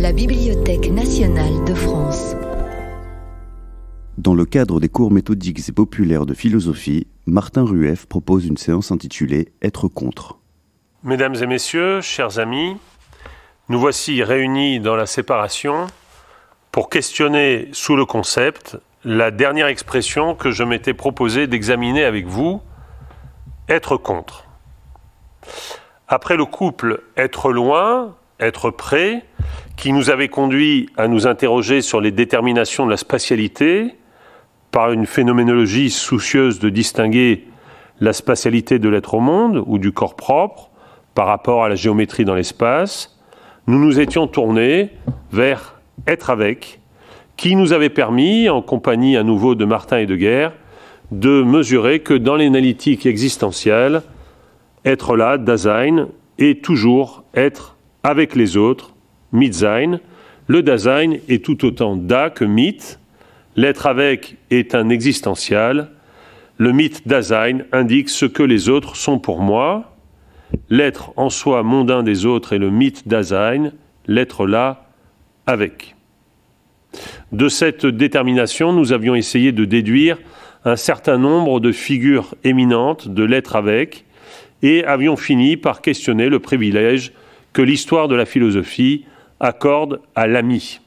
la Bibliothèque nationale de France. Dans le cadre des cours méthodiques et populaires de philosophie, Martin Rueff propose une séance intitulée Être contre. Mesdames et messieurs, chers amis, nous voici réunis dans la séparation pour questionner sous le concept la dernière expression que je m'étais proposé d'examiner avec vous, être contre. Après le couple être loin, être prêt, qui nous avait conduit à nous interroger sur les déterminations de la spatialité par une phénoménologie soucieuse de distinguer la spatialité de l'être au monde ou du corps propre par rapport à la géométrie dans l'espace, nous nous étions tournés vers être avec, qui nous avait permis, en compagnie à nouveau de Martin et de Guerre, de mesurer que dans l'analytique existentielle, être là, Dasein, est toujours être avec les autres, design, Le Dasein est tout autant da que mythe. L'être avec est un existentiel, Le mythe Dasein indique ce que les autres sont pour moi. L'être en soi mondain des autres est le mythe Dasein, l'être là avec. De cette détermination, nous avions essayé de déduire un certain nombre de figures éminentes de l'être avec et avions fini par questionner le privilège que l'histoire de la philosophie accorde à l'ami.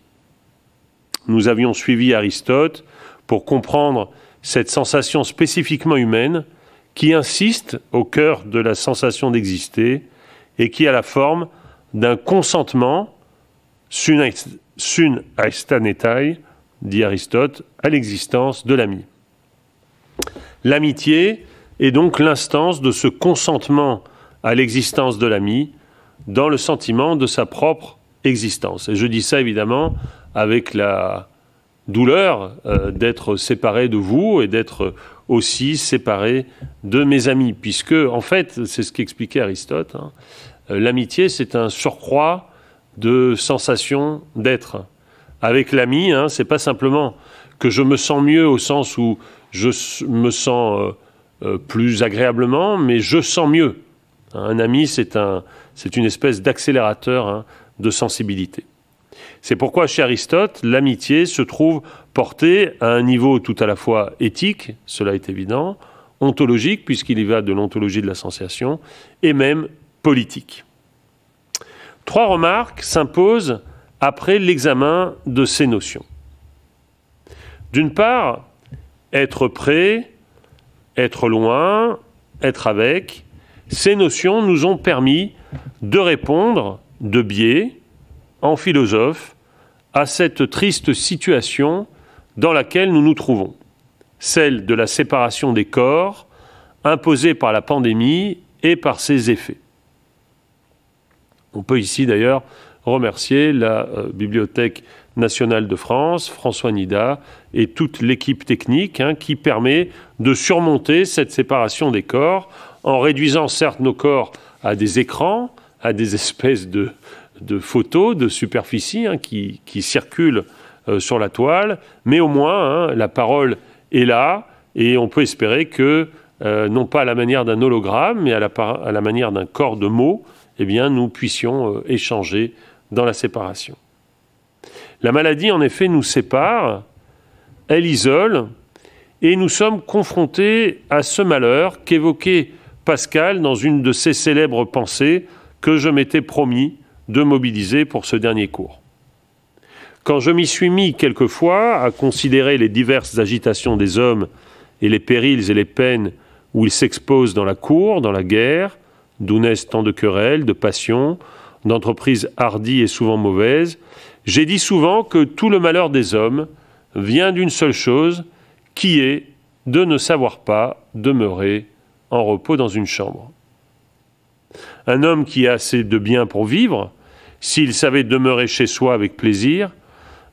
Nous avions suivi Aristote pour comprendre cette sensation spécifiquement humaine qui insiste au cœur de la sensation d'exister et qui a la forme d'un consentement sun aistanetai, dit Aristote, à l'existence de l'ami. L'amitié est donc l'instance de ce consentement à l'existence de l'ami dans le sentiment de sa propre existence. Et je dis ça évidemment avec la douleur euh, d'être séparé de vous et d'être aussi séparé de mes amis, puisque en fait, c'est ce qu'expliquait Aristote, hein, euh, l'amitié c'est un surcroît de sensation d'être. Avec l'ami, hein, c'est pas simplement que je me sens mieux au sens où je me sens euh, plus agréablement, mais je sens mieux. Un ami, c'est un, c'est une espèce d'accélérateur hein, de sensibilité. C'est pourquoi, chez Aristote, l'amitié se trouve portée à un niveau tout à la fois éthique, cela est évident, ontologique, puisqu'il y va de l'ontologie de la sensation, et même politique. Trois remarques s'imposent après l'examen de ces notions. D'une part, être près, être loin, être avec, ces notions nous ont permis de répondre de biais, en philosophe, à cette triste situation dans laquelle nous nous trouvons, celle de la séparation des corps imposée par la pandémie et par ses effets. On peut ici d'ailleurs remercier la euh, Bibliothèque nationale de France, François Nida et toute l'équipe technique hein, qui permet de surmonter cette séparation des corps en réduisant certes nos corps à des écrans, à des espèces de, photos, de superficies hein, qui, circulent euh, sur la toile. Mais au moins, hein, la parole est là et on peut espérer que, euh, non pas à la manière d'un hologramme, mais à la, manière d'un corps de mots, eh bien, nous puissions euh, échanger dans la séparation. La maladie, en effet, nous sépare, elle isole, et nous sommes confrontés à ce malheur qu'évoquait Pascal dans une de ses célèbres pensées, que je m'étais promis de mobiliser pour ce dernier cours. Quand je m'y suis mis quelquefois à considérer les diverses agitations des hommes et les périls et les peines où ils s'exposent dans la cour, dans la guerre, d'où naissent tant de querelles, de passions, d'entreprises hardies et souvent mauvaises, j'ai dit souvent que tout le malheur des hommes vient d'une seule chose, qui est de ne savoir pas demeurer en repos dans une chambre. Un homme qui a assez de biens pour vivre, s'il savait demeurer chez soi avec plaisir,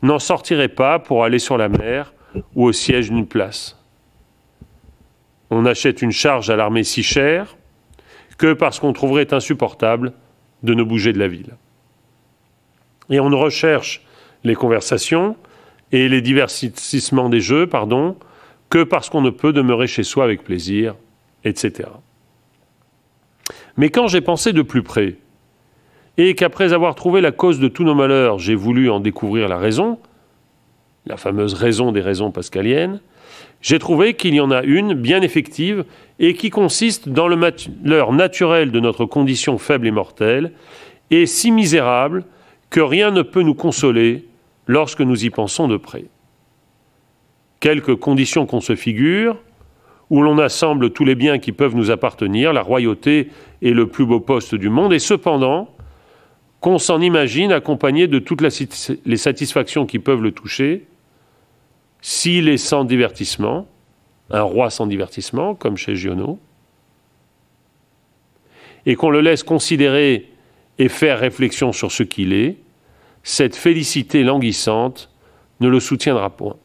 n'en sortirait pas pour aller sur la mer ou au siège d'une place. On achète une charge à l'armée si chère que parce qu'on trouverait insupportable de ne bouger de la ville. Et on recherche les conversations et les diversissements des jeux, pardon, que parce qu'on ne peut demeurer chez soi avec plaisir, etc. Mais quand j'ai pensé de plus près, et qu'après avoir trouvé la cause de tous nos malheurs, j'ai voulu en découvrir la raison, la fameuse raison des raisons pascaliennes, j'ai trouvé qu'il y en a une bien effective et qui consiste dans le malheur naturel de notre condition faible et mortelle, et si misérable que rien ne peut nous consoler lorsque nous y pensons de près. Quelques conditions qu'on se figure, où l'on assemble tous les biens qui peuvent nous appartenir, la royauté est le plus beau poste du monde, et cependant, qu'on s'en imagine accompagné de toutes les satisfactions qui peuvent le toucher, s'il est sans divertissement, un roi sans divertissement, comme chez Giono, et qu'on le laisse considérer et faire réflexion sur ce qu'il est, cette félicité languissante ne le soutiendra point.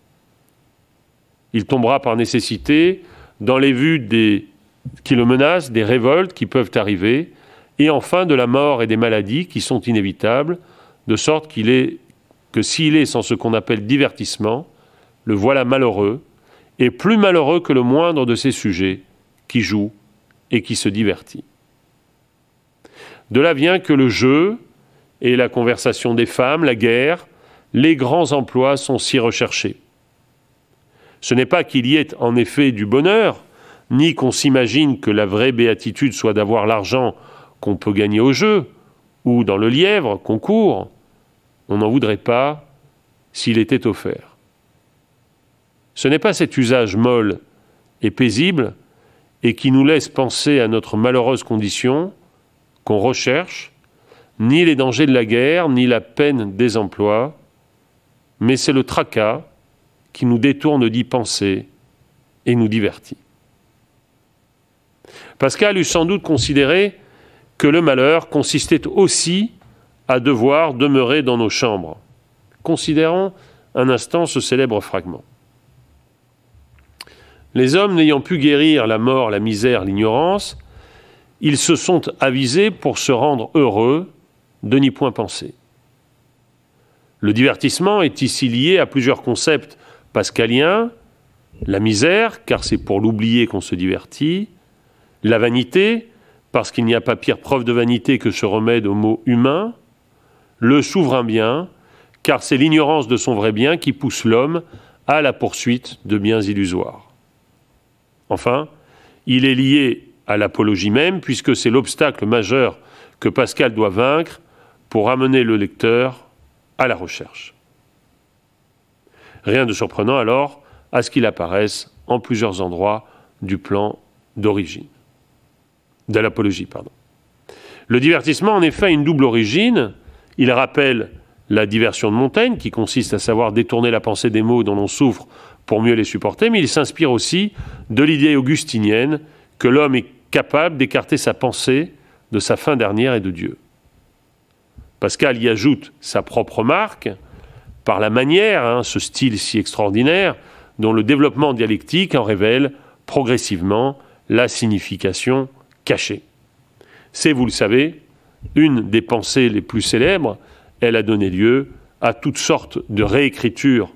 Il tombera par nécessité dans les vues qui le menacent, des révoltes qui peuvent arriver, et enfin de la mort et des maladies qui sont inévitables, de sorte qu'il est, que s'il est sans ce qu'on appelle divertissement, le voilà malheureux, et plus malheureux que le moindre de ses sujets, qui joue et qui se divertit. De là vient que le jeu et la conversation des femmes, la guerre, les grands emplois sont si recherchés. Ce n'est pas qu'il y ait en effet du bonheur, ni qu'on s'imagine que la vraie béatitude soit d'avoir l'argent qu'on peut gagner au jeu, ou dans le lièvre qu'on court. On n'en voudrait pas s'il était offert. Ce n'est pas cet usage molle et paisible et qui nous laisse penser à notre malheureuse condition qu'on recherche, ni les dangers de la guerre, ni la peine des emplois, mais c'est le tracas qui nous détourne d'y penser et nous divertit. Pascal eut sans doute considéré que le malheur consistait aussi à devoir demeurer dans nos chambres. Considérons un instant ce célèbre fragment. Les hommes n'ayant pu guérir la mort, la misère, l'ignorance, ils se sont avisés pour se rendre heureux de n'y point penser. Le divertissement est ici lié à plusieurs concepts pascalien, la misère, car c'est pour l'oublier qu'on se divertit, la vanité, parce qu'il n'y a pas pire preuve de vanité que ce remède au mot humain, le souverain bien, car c'est l'ignorance de son vrai bien qui pousse l'homme à la poursuite de biens illusoires. Enfin, il est lié à l'apologie même, puisque c'est l'obstacle majeur que Pascal doit vaincre pour amener le lecteur à la recherche. Rien de surprenant alors à ce qu'il apparaisse en plusieurs endroits du plan d'origine, de l'apologie, pardon. Le divertissement, en effet, a une double origine. Il rappelle la diversion de Montaigne, qui consiste à savoir détourner la pensée des mots dont l'on souffre pour mieux les supporter, mais il s'inspire aussi de l'idée augustinienne que l'homme est capable d'écarter sa pensée de sa fin dernière et de Dieu. Pascal y ajoute sa propre marque, par la manière, hein, ce style si extraordinaire, dont le développement dialectique en révèle progressivement la signification cachée. C'est, vous le savez, une des pensées les plus célèbres. Elle a donné lieu à toutes sortes de réécritures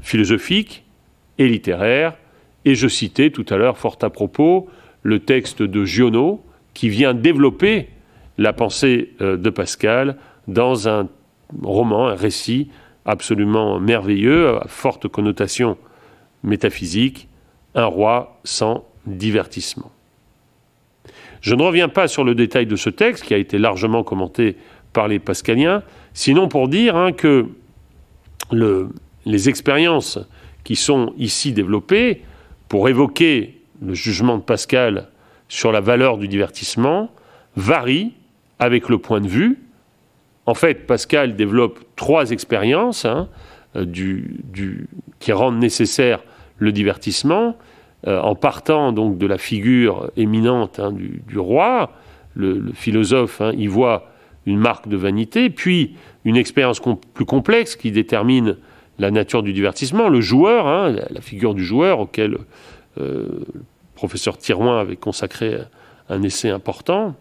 philosophiques et littéraires. Et je citais tout à l'heure, fort à propos, le texte de Giono, qui vient développer la pensée euh, de Pascal dans un roman, un récit absolument merveilleux, à forte connotation métaphysique, un roi sans divertissement. Je ne reviens pas sur le détail de ce texte qui a été largement commenté par les pascaliens, sinon pour dire hein, que les expériences qui sont ici développées pour évoquer le jugement de Pascal sur la valeur du divertissement varient avec le point de vue en fait, Pascal développe trois expériences hein, euh, qui rendent nécessaire le divertissement, euh, en partant donc de la figure éminente hein, du, roi. Le, philosophe hein, y voit une marque de vanité, puis une expérience plus complexe qui détermine la nature du divertissement, le joueur, la, figure du joueur auquel euh, le professeur Tirouin avait consacré un essai important.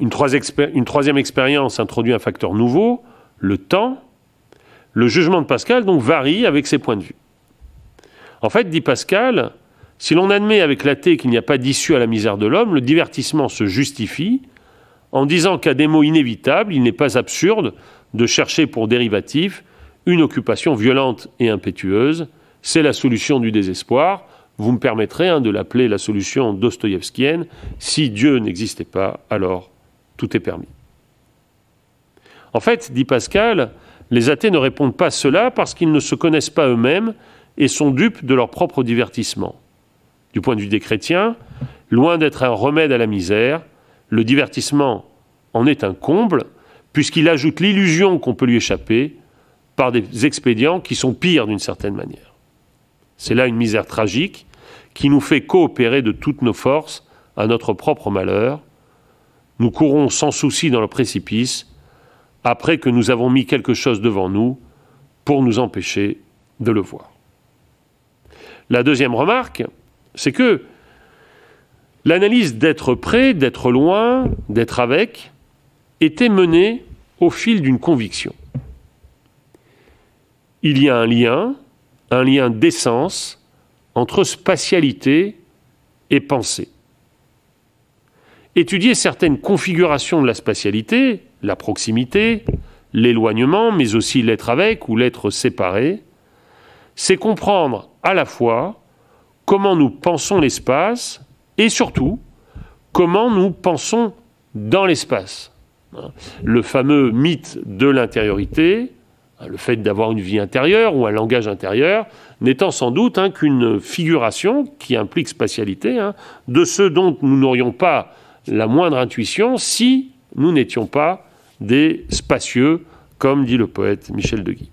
Une, troisième expérience introduit un facteur nouveau, le temps. Le jugement de Pascal donc varie avec ses points de vue. En fait, dit Pascal, si l'on admet avec l'athée qu'il n'y a pas d'issue à la misère de l'homme, le divertissement se justifie en disant qu'à des mots inévitables, il n'est pas absurde de chercher pour dérivatif une occupation violente et impétueuse. C'est la solution du désespoir. Vous me permettrez hein, de l'appeler la solution dostoïevskienne. Si Dieu n'existait pas, alors tout est permis. En fait, dit Pascal, les athées ne répondent pas à cela parce qu'ils ne se connaissent pas eux-mêmes et sont dupes de leur propre divertissement. Du point de vue des chrétiens, loin d'être un remède à la misère, le divertissement en est un comble, puisqu'il ajoute l'illusion qu'on peut lui échapper par des expédients qui sont pires d'une certaine manière. C'est là une misère tragique qui nous fait coopérer de toutes nos forces à notre propre malheur, nous courons sans souci dans le précipice, après que nous avons mis quelque chose devant nous pour nous empêcher de le voir. La deuxième remarque, c'est que l'analyse d'être près, d'être loin, d'être avec, était menée au fil d'une conviction. Il y a un lien, un lien d'essence, entre spatialité et pensée étudier certaines configurations de la spatialité, la proximité, l'éloignement, mais aussi l'être avec ou l'être séparé, c'est comprendre à la fois comment nous pensons l'espace et surtout comment nous pensons dans l'espace. Le fameux mythe de l'intériorité, le fait d'avoir une vie intérieure ou un langage intérieur, n'étant sans doute hein, qu'une figuration qui implique spatialité hein, de ce dont nous n'aurions pas la moindre intuition si nous n'étions pas des spacieux, comme dit le poète Michel de Guy.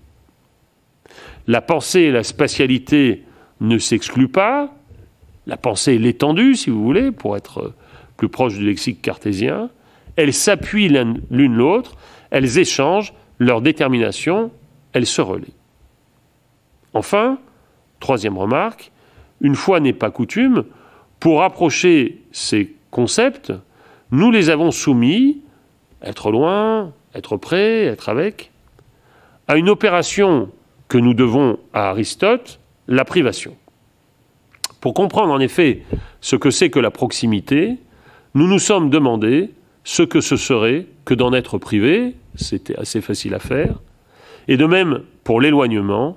La pensée et la spatialité ne s'excluent pas, la pensée l'étendue, si vous voulez, pour être plus proche du lexique cartésien, elles s'appuient l'une l'autre, elles échangent leur détermination, elles se relaient. Enfin, troisième remarque, une fois n'est pas coutume, pour rapprocher ces concepts, nous les avons soumis, être loin, être près, être avec, à une opération que nous devons à Aristote, la privation. Pour comprendre en effet ce que c'est que la proximité, nous nous sommes demandé ce que ce serait que d'en être privé, c'était assez facile à faire, et de même pour l'éloignement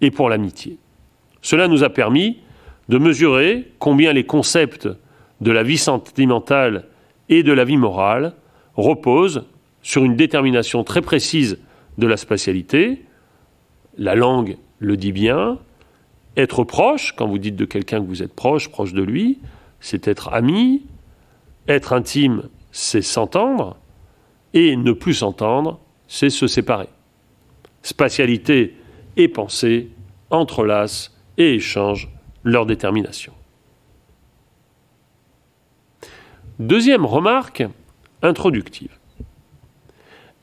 et pour l'amitié. Cela nous a permis de mesurer combien les concepts de la vie sentimentale et de la vie morale repose sur une détermination très précise de la spatialité. La langue le dit bien. Être proche, quand vous dites de quelqu'un que vous êtes proche, proche de lui, c'est être ami. Être intime, c'est s'entendre. Et ne plus s'entendre, c'est se séparer. Spatialité et pensée entrelacent et échangent leur détermination. Deuxième remarque introductive.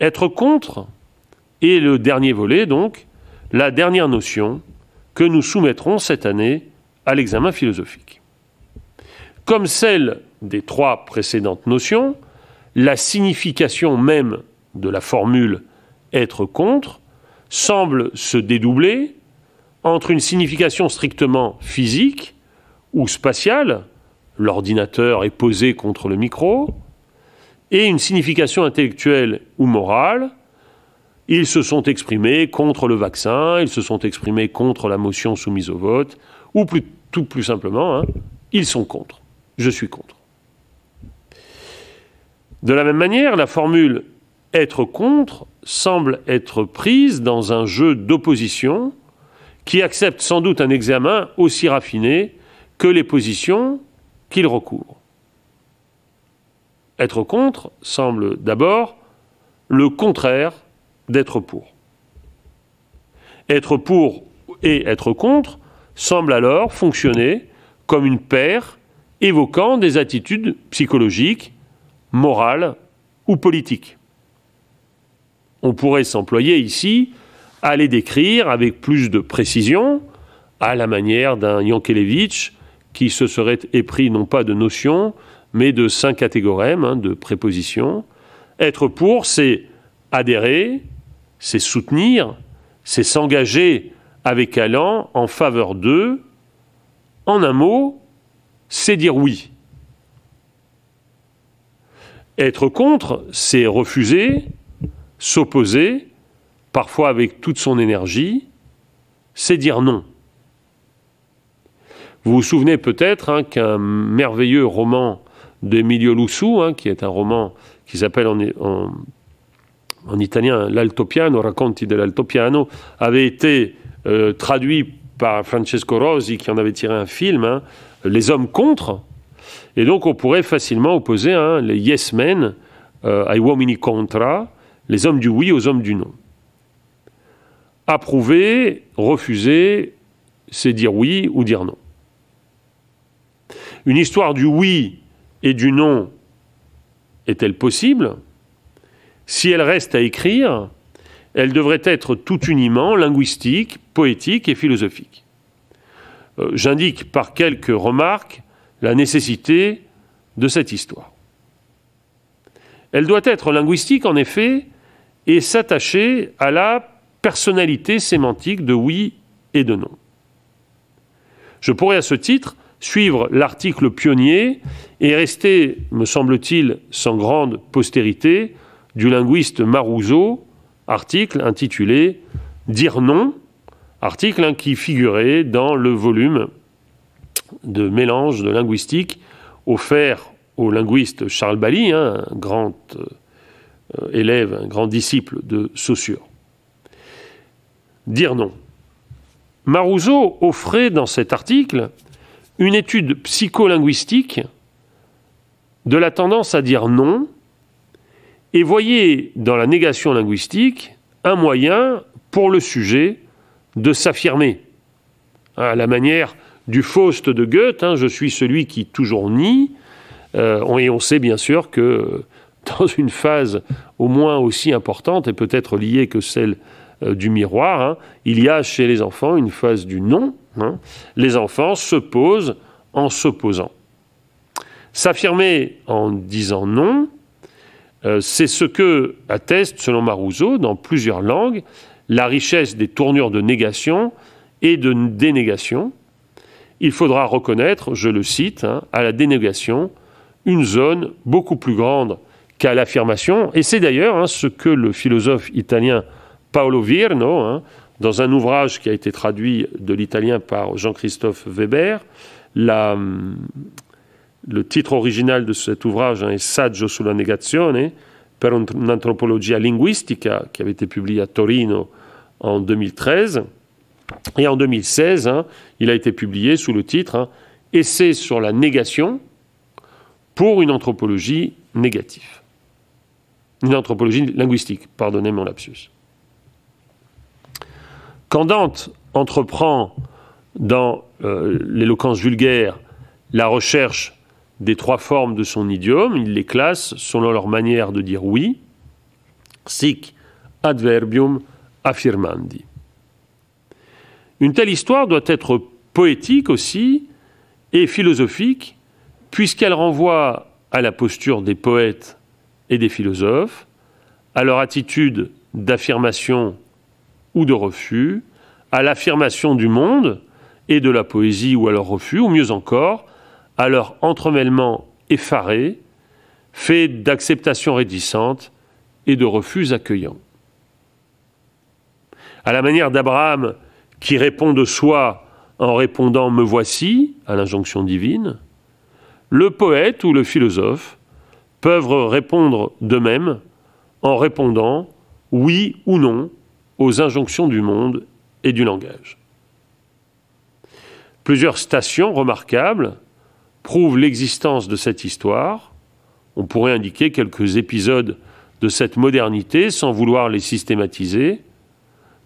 Être contre est le dernier volet, donc, la dernière notion que nous soumettrons cette année à l'examen philosophique. Comme celle des trois précédentes notions, la signification même de la formule être contre semble se dédoubler entre une signification strictement physique ou spatiale, l'ordinateur est posé contre le micro, et une signification intellectuelle ou morale. Ils se sont exprimés contre le vaccin, ils se sont exprimés contre la motion soumise au vote, ou tout plus simplement, hein, ils sont contre. Je suis contre. De la même manière, la formule être contre semble être prise dans un jeu d'opposition qui accepte sans doute un examen aussi raffiné que les positions qu'il recouvre. Être contre semble d'abord le contraire d'être pour. Être pour et être contre semble alors fonctionner comme une paire évoquant des attitudes psychologiques, morales ou politiques. On pourrait s'employer ici à les décrire avec plus de précision, à la manière d'un Yankelevitch qui se serait épris non pas de notions, mais de cinq catégorèmes, hein, de prépositions. Être pour, c'est adhérer, c'est soutenir, c'est s'engager avec allant en faveur d'eux. En un mot, c'est dire oui. Être contre, c'est refuser, s'opposer, parfois avec toute son énergie, c'est dire non. Vous vous souvenez peut-être hein, qu'un merveilleux roman d'Emilio Lussu, hein, qui est un roman qui s'appelle en, italien L'Altopiano, Racconti dell'Altopiano, avait été euh, traduit par Francesco Rosi, qui en avait tiré un film, hein, Les hommes contre. Et donc on pourrait facilement opposer les yes men à euh, ai uomini contra, les hommes du oui aux hommes du non. Approuver, refuser, c'est dire oui ou dire non. Une histoire du oui et du non est-elle possible Si elle reste à écrire, elle devrait être tout uniment linguistique, poétique et philosophique. Euh, j'indique par quelques remarques la nécessité de cette histoire. Elle doit être linguistique, en effet, et s'attacher à la personnalité sémantique de oui et de non. Je pourrais à ce titre suivre l'article pionnier et rester, me semble-t-il, sans grande postérité, du linguiste Marouzeau, article intitulé Dire non, article hein, qui figurait dans le volume de mélange de linguistique offert au linguiste Charles Bally, hein, un grand euh, élève, un grand disciple de Saussure. Dire non. Marouzeau offrait dans cet article une étude psycholinguistique de la tendance à dire non et voyez dans la négation linguistique un moyen pour le sujet de s'affirmer. À la manière du Faust de Goethe, hein, je suis celui qui toujours nie, euh, et on sait bien sûr que euh, dans une phase au moins aussi importante et peut-être liée que celle euh, du miroir, hein, il y a chez les enfants une phase du non, Hein, les enfants se posent en s'opposant. S'affirmer en disant non, euh, c'est ce que atteste, selon Marousseau, dans plusieurs langues, la richesse des tournures de négation et de dénégation. Il faudra reconnaître, je le cite, hein, à la dénégation une zone beaucoup plus grande qu'à l'affirmation, et c'est d'ailleurs hein, ce que le philosophe italien Paolo Virno, dans un ouvrage qui a été traduit de l'italien par Jean-Christophe Weber, le titre original de cet ouvrage hein, est Saggio sulla negazione per un'antropologia linguistica, qui avait été publié à Torino en 2013. Et en 2016, hein, il a été publié sous le titre hein, Essai sur la négation pour une anthropologie négative. Une anthropologie linguistique, pardonnez mon lapsus. Quand Dante entreprend dans euh, l'éloquence vulgaire la recherche des trois formes de son idiome, il les classe selon leur manière de dire oui, sic adverbium affirmandi. Une telle histoire doit être poétique aussi et philosophique, puisqu'elle renvoie à la posture des poètes et des philosophes, à leur attitude d'affirmation ou de refus, à l'affirmation du monde et de la poésie ou à leur refus, ou mieux encore, à leur entremêlement effaré, fait d'acceptation réticente et de refus accueillant. À la manière d'Abraham qui répond de soi en répondant Me voici à l'injonction divine, le poète ou le philosophe peuvent répondre d'eux-mêmes en répondant oui ou non aux injonctions du monde et du langage. Plusieurs stations remarquables prouvent l'existence de cette histoire. On pourrait indiquer quelques épisodes de cette modernité sans vouloir les systématiser.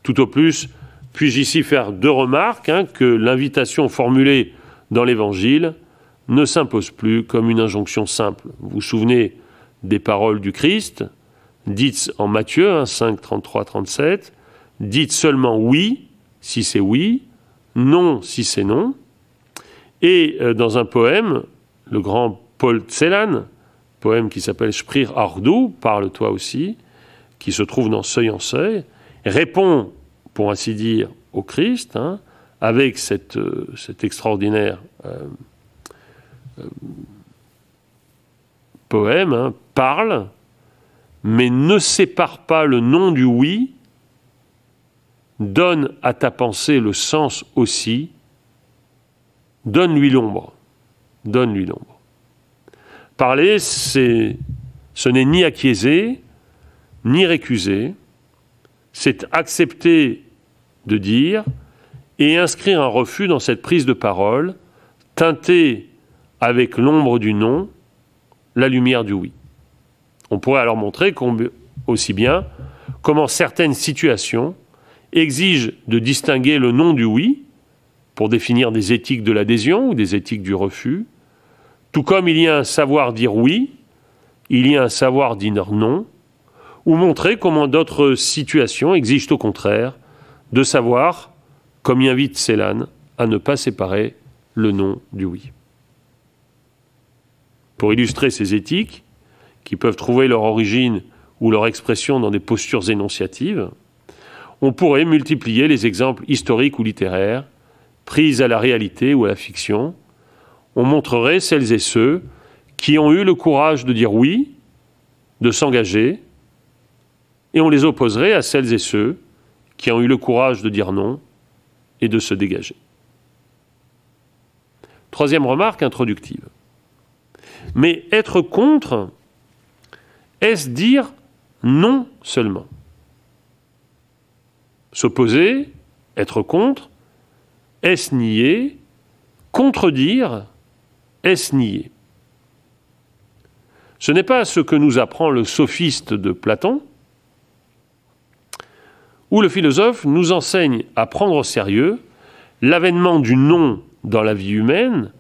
Tout au plus, puis-je ici faire deux remarques hein, que l'invitation formulée dans l'Évangile ne s'impose plus comme une injonction simple. Vous vous souvenez des paroles du Christ, dites en Matthieu 533 5, 33, 37, Dites seulement oui si c'est oui, non si c'est non. Et euh, dans un poème, le grand Paul Celan, poème qui s'appelle Sprir Ardu, parle-toi aussi, qui se trouve dans Seuil en Seuil, répond, pour ainsi dire, au Christ, hein, avec cet euh, extraordinaire euh, poème, hein, parle, mais ne sépare pas le nom du oui Donne à ta pensée le sens aussi. Donne-lui l'ombre. Donne-lui l'ombre. Parler, c'est, ce n'est ni acquiescer, ni récuser. C'est accepter de dire et inscrire un refus dans cette prise de parole, teinter avec l'ombre du non la lumière du oui. On pourrait alors montrer aussi bien comment certaines situations exige de distinguer le non du oui, pour définir des éthiques de l'adhésion ou des éthiques du refus, tout comme il y a un savoir dire oui, il y a un savoir dire non, ou montrer comment d'autres situations exigent au contraire de savoir, comme y invite Célan, à ne pas séparer le non du oui. Pour illustrer ces éthiques, qui peuvent trouver leur origine ou leur expression dans des postures énonciatives, on pourrait multiplier les exemples historiques ou littéraires, pris à la réalité ou à la fiction. On montrerait celles et ceux qui ont eu le courage de dire oui, de s'engager, et on les opposerait à celles et ceux qui ont eu le courage de dire non et de se dégager. Troisième remarque introductive. Mais être contre, est-ce dire non seulement S'opposer, être contre, est-ce nier Contredire, est-ce nier Ce n'est pas ce que nous apprend le sophiste de Platon, où le philosophe nous enseigne à prendre au sérieux l'avènement du non dans la vie humaine,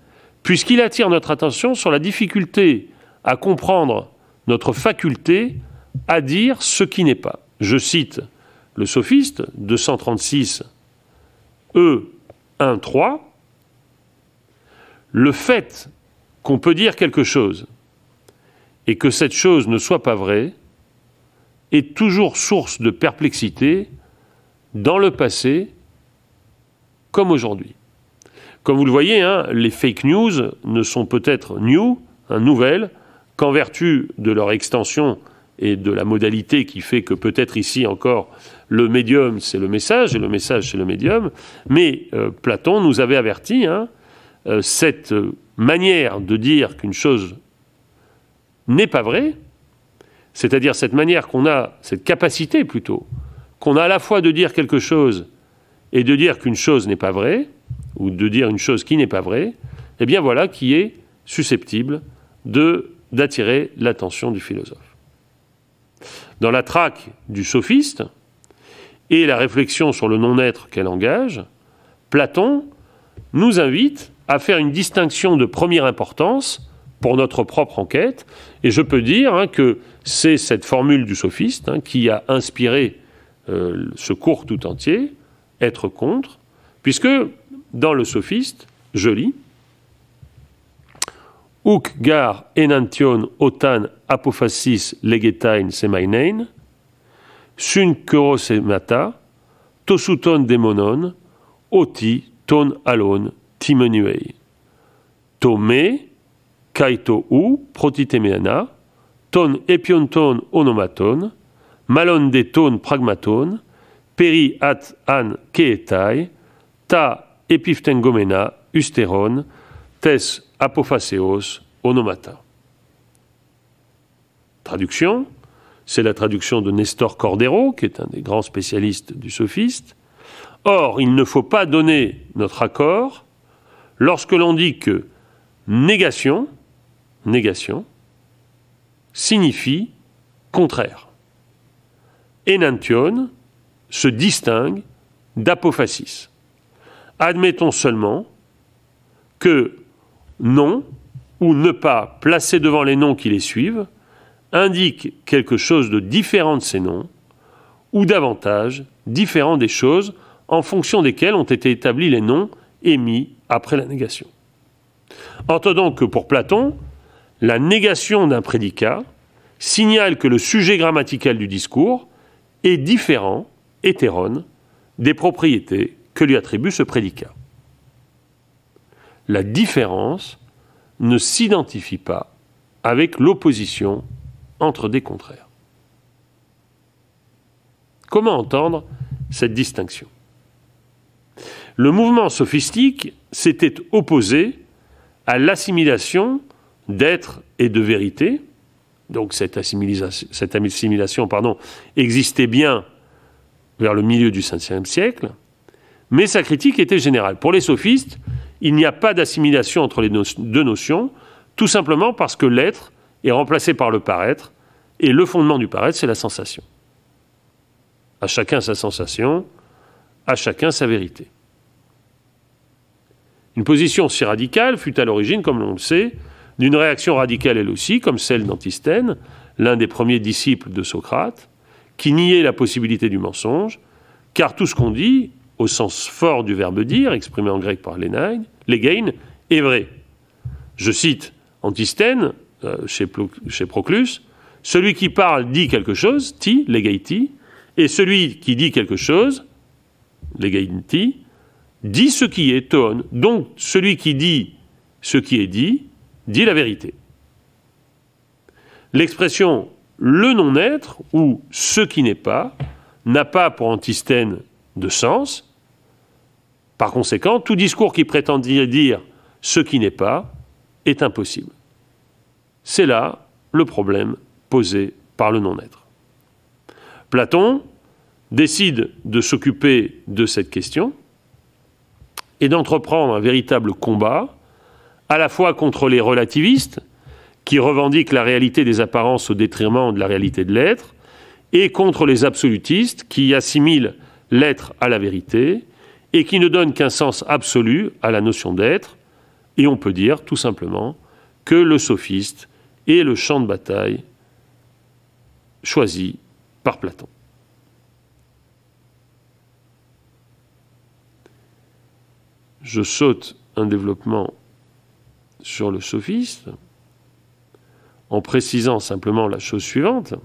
puisqu'il attire notre attention sur la difficulté à comprendre notre faculté à dire ce qui n'est pas. Je cite le sophiste, 236, E, 1, 3, le fait qu'on peut dire quelque chose et que cette chose ne soit pas vraie est toujours source de perplexité dans le passé comme aujourd'hui. Comme vous le voyez, hein, les fake news ne sont peut-être new, hein, nouvelles, qu'en vertu de leur extension et de la modalité qui fait que peut-être ici encore le médium, c'est le message, et le message, c'est le médium. Mais euh, Platon nous avait averti, hein, euh, cette manière de dire qu'une chose n'est pas vraie, c'est-à-dire cette manière qu'on a, cette capacité plutôt, qu'on a à la fois de dire quelque chose et de dire qu'une chose n'est pas vraie, ou de dire une chose qui n'est pas vraie, eh bien voilà qui est susceptible d'attirer l'attention du philosophe. Dans la traque du sophiste, et la réflexion sur le non-être qu'elle engage, Platon nous invite à faire une distinction de première importance pour notre propre enquête, et je peux dire hein, que c'est cette formule du sophiste hein, qui a inspiré euh, ce cours tout entier, être contre, puisque dans le sophiste, je lis, Huc gar enantion otan apophasis legetain semainein » sun mata, tosuton demonon, oti ton alon timenuei. Tome, kaito ou protitemeana, ton epionton onomaton, malon de ton pragmaton, peri at an keetai, ta epiftengomena usteron, tes apophaseos onomata. Traduction c'est la traduction de Nestor Cordero, qui est un des grands spécialistes du sophiste. Or, il ne faut pas donner notre accord lorsque l'on dit que négation, négation, signifie contraire. Enantion se distingue d'apophasis. Admettons seulement que non ou ne pas placer devant les noms qui les suivent indique quelque chose de différent de ces noms, ou davantage différent des choses en fonction desquelles ont été établis les noms émis après la négation. Entendons que pour Platon, la négation d'un prédicat signale que le sujet grammatical du discours est différent, hétérone, des propriétés que lui attribue ce prédicat. La différence ne s'identifie pas avec l'opposition entre des contraires. Comment entendre cette distinction Le mouvement sophistique s'était opposé à l'assimilation d'être et de vérité. Donc cette assimilation, cette pardon, existait bien vers le milieu du 5e siècle, mais sa critique était générale. Pour les sophistes, il n'y a pas d'assimilation entre les deux notions, tout simplement parce que l'être est remplacé par le paraître, et le fondement du paraître, c'est la sensation. À chacun sa sensation, à chacun sa vérité. Une position si radicale fut à l'origine, comme l'on le sait, d'une réaction radicale elle aussi, comme celle d'Antisthène, l'un des premiers disciples de Socrate, qui niait la possibilité du mensonge, car tout ce qu'on dit, au sens fort du verbe dire, exprimé en grec par legain, est vrai. Je cite Antisthène, euh, chez, Proclus, celui qui parle dit quelque chose, ti, legaiti, et celui qui dit quelque chose, legaiti, dit ce qui est, ton. Donc celui qui dit ce qui est dit, dit la vérité. L'expression le non-être ou ce qui n'est pas n'a pas pour antistène de sens. Par conséquent, tout discours qui prétend dire ce qui n'est pas est impossible. C'est là le problème posé par le non-être. Platon décide de s'occuper de cette question et d'entreprendre un véritable combat, à la fois contre les relativistes, qui revendiquent la réalité des apparences au détriment de la réalité de l'être, et contre les absolutistes, qui assimilent l'être à la vérité, et qui ne donnent qu'un sens absolu à la notion d'être, et on peut dire tout simplement que le sophiste et le champ de bataille choisi par Platon. Je saute un développement sur le sophiste en précisant simplement la chose suivante,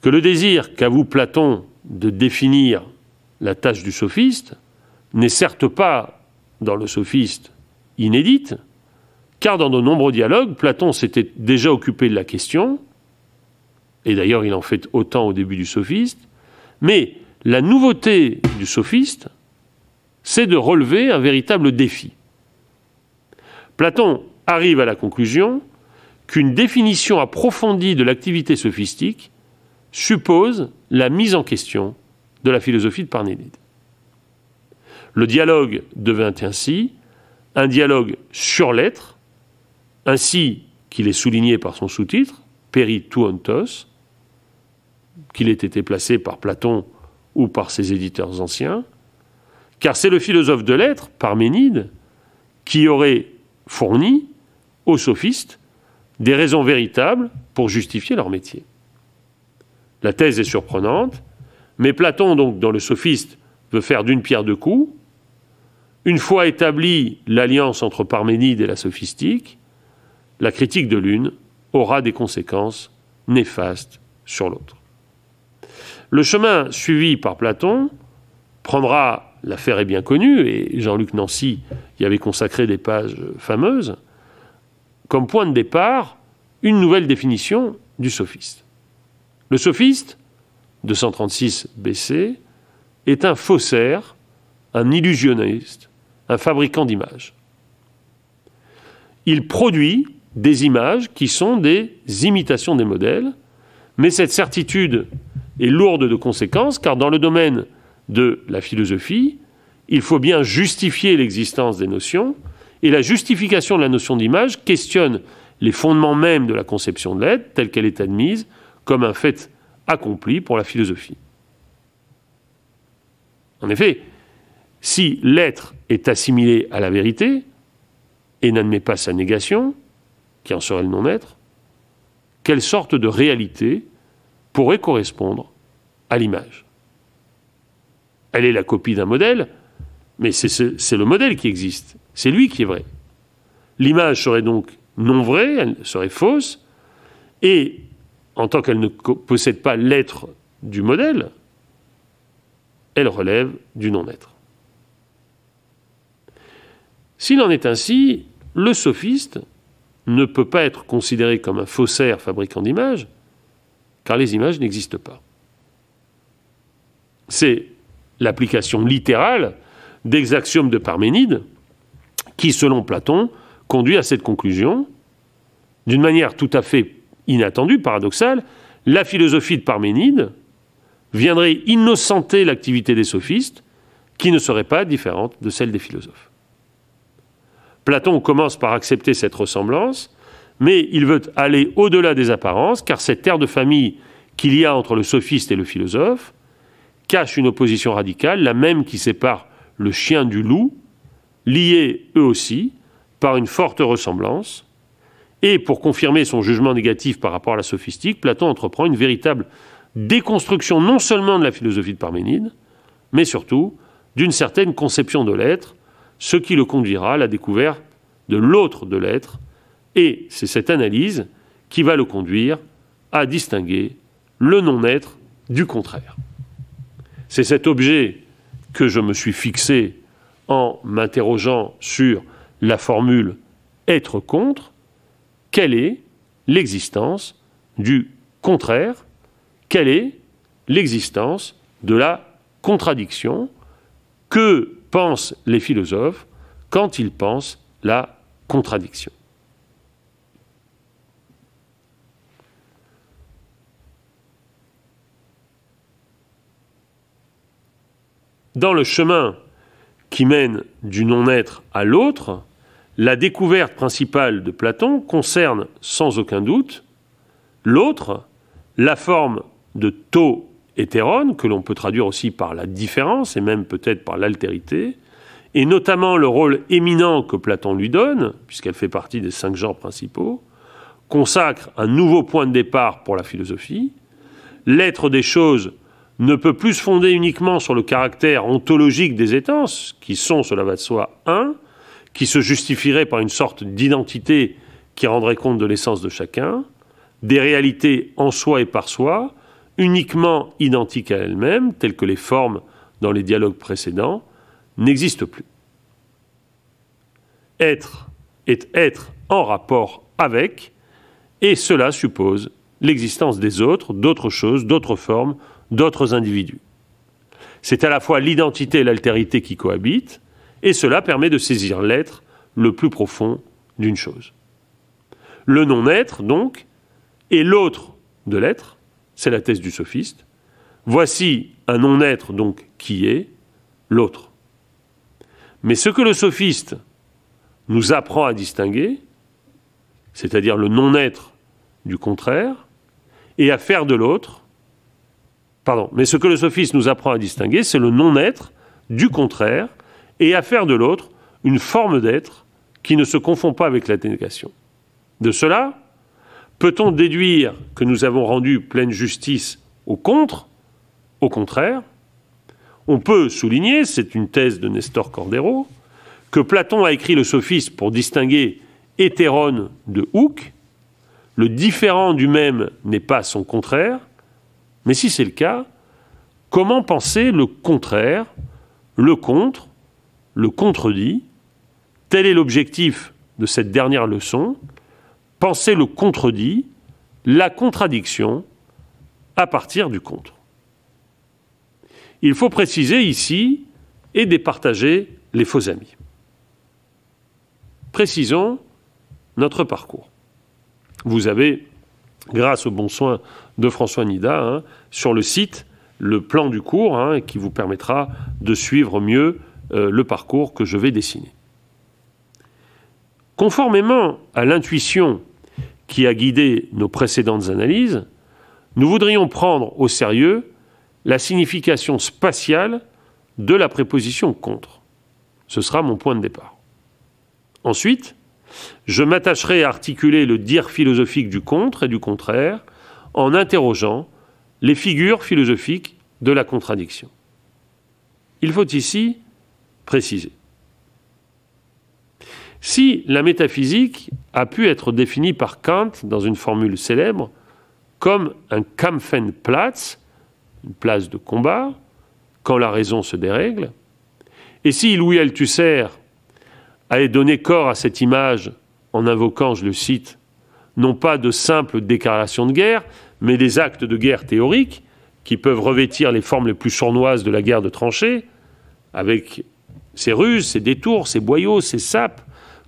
que le désir qu'avoue Platon de définir la tâche du sophiste n'est certes pas dans le sophiste inédite, car dans de nombreux dialogues, Platon s'était déjà occupé de la question, et d'ailleurs il en fait autant au début du sophiste, mais la nouveauté du sophiste, c'est de relever un véritable défi. Platon arrive à la conclusion qu'une définition approfondie de l'activité sophistique suppose la mise en question de la philosophie de Parménide. Le dialogue devint ainsi un dialogue sur l'être, ainsi qu'il est souligné par son sous-titre, Perituontos, qu'il ait été placé par Platon ou par ses éditeurs anciens, car c'est le philosophe de lettres, Parménide, qui aurait fourni aux sophistes des raisons véritables pour justifier leur métier. La thèse est surprenante, mais Platon, donc, dans le sophiste, veut faire d'une pierre deux coups. Une fois établie l'alliance entre Parménide et la sophistique, la critique de l'une aura des conséquences néfastes sur l'autre. Le chemin suivi par Platon prendra, l'affaire est bien connue, et Jean-Luc Nancy y avait consacré des pages fameuses, comme point de départ une nouvelle définition du sophiste. Le sophiste, 236 BC, est un faussaire, un illusionniste, un fabricant d'images. Il produit des images qui sont des imitations des modèles, mais cette certitude est lourde de conséquences, car dans le domaine de la philosophie, il faut bien justifier l'existence des notions, et la justification de la notion d'image questionne les fondements mêmes de la conception de l'être, telle qu'elle est admise comme un fait accompli pour la philosophie. En effet, si l'être est assimilé à la vérité et n'admet pas sa négation, qui en serait le non-être, quelle sorte de réalité pourrait correspondre à l'image. Elle est la copie d'un modèle, mais c'est le modèle qui existe, c'est lui qui est vrai. L'image serait donc non vraie, elle serait fausse, et en tant qu'elle ne possède pas l'être du modèle, elle relève du non-être. S'il en est ainsi, le sophiste ne peut pas être considéré comme un faussaire fabricant d'images, car les images n'existent pas. C'est l'application littérale des axiomes de Parménide qui, selon Platon, conduit à cette conclusion, d'une manière tout à fait inattendue, paradoxale, la philosophie de Parménide viendrait innocenter l'activité des sophistes, qui ne serait pas différente de celle des philosophes. Platon commence par accepter cette ressemblance, mais il veut aller au-delà des apparences, car cette terre de famille qu'il y a entre le sophiste et le philosophe cache une opposition radicale, la même qui sépare le chien du loup, liés eux aussi par une forte ressemblance. Et pour confirmer son jugement négatif par rapport à la sophistique, Platon entreprend une véritable déconstruction non seulement de la philosophie de Parménide, mais surtout d'une certaine conception de l'être ce qui le conduira à la découverte de l'autre de l'être, et c'est cette analyse qui va le conduire à distinguer le non-être du contraire. C'est cet objet que je me suis fixé en m'interrogeant sur la formule être contre, quelle est l'existence du contraire, quelle est l'existence de la contradiction que pensent les philosophes quand ils pensent la contradiction. Dans le chemin qui mène du non-être à l'autre, la découverte principale de Platon concerne sans aucun doute l'autre, la forme de taux que l'on peut traduire aussi par la différence et même peut-être par l'altérité, et notamment le rôle éminent que Platon lui donne, puisqu'elle fait partie des cinq genres principaux, consacre un nouveau point de départ pour la philosophie. L'être des choses ne peut plus se fonder uniquement sur le caractère ontologique des étances, qui sont, cela va de soi, un, qui se justifierait par une sorte d'identité qui rendrait compte de l'essence de chacun, des réalités en soi et par soi, uniquement identique à elle-même, telles que les formes dans les dialogues précédents, n'existe plus. Être est être en rapport avec, et cela suppose l'existence des autres, d'autres choses, d'autres formes, d'autres individus. C'est à la fois l'identité et l'altérité qui cohabitent, et cela permet de saisir l'être le plus profond d'une chose. Le non-être, donc, est l'autre de l'être, c'est la thèse du sophiste. Voici un non-être donc qui est l'autre. Mais ce que le sophiste nous apprend à distinguer, c'est-à-dire le non-être du contraire, et à faire de l'autre, pardon, mais ce que le sophiste nous apprend à distinguer, c'est le non-être du contraire, et à faire de l'autre une forme d'être qui ne se confond pas avec la négation. De cela, Peut-on déduire que nous avons rendu pleine justice au contre Au contraire, on peut souligner, c'est une thèse de Nestor Cordero, que Platon a écrit le sophiste pour distinguer hétérone de hook. Le différent du même n'est pas son contraire, mais si c'est le cas, comment penser le contraire, le contre, le contredit Tel est l'objectif de cette dernière leçon penser le contredit, la contradiction, à partir du contre. Il faut préciser ici et départager les faux amis. Précisons notre parcours. Vous avez, grâce au bon soin de François Nida, hein, sur le site le plan du cours hein, qui vous permettra de suivre mieux euh, le parcours que je vais dessiner. Conformément à l'intuition qui a guidé nos précédentes analyses, nous voudrions prendre au sérieux la signification spatiale de la préposition contre. Ce sera mon point de départ. Ensuite, je m'attacherai à articuler le dire philosophique du contre et du contraire en interrogeant les figures philosophiques de la contradiction. Il faut ici préciser. Si la métaphysique a pu être définie par Kant dans une formule célèbre comme un Kampfenplatz, une place de combat, quand la raison se dérègle, et si Louis Althusser avait donné corps à cette image en invoquant, je le cite, non pas de simples déclarations de guerre, mais des actes de guerre théoriques qui peuvent revêtir les formes les plus sournoises de la guerre de tranchées, avec ses ruses, ses détours, ses boyaux, ses sapes,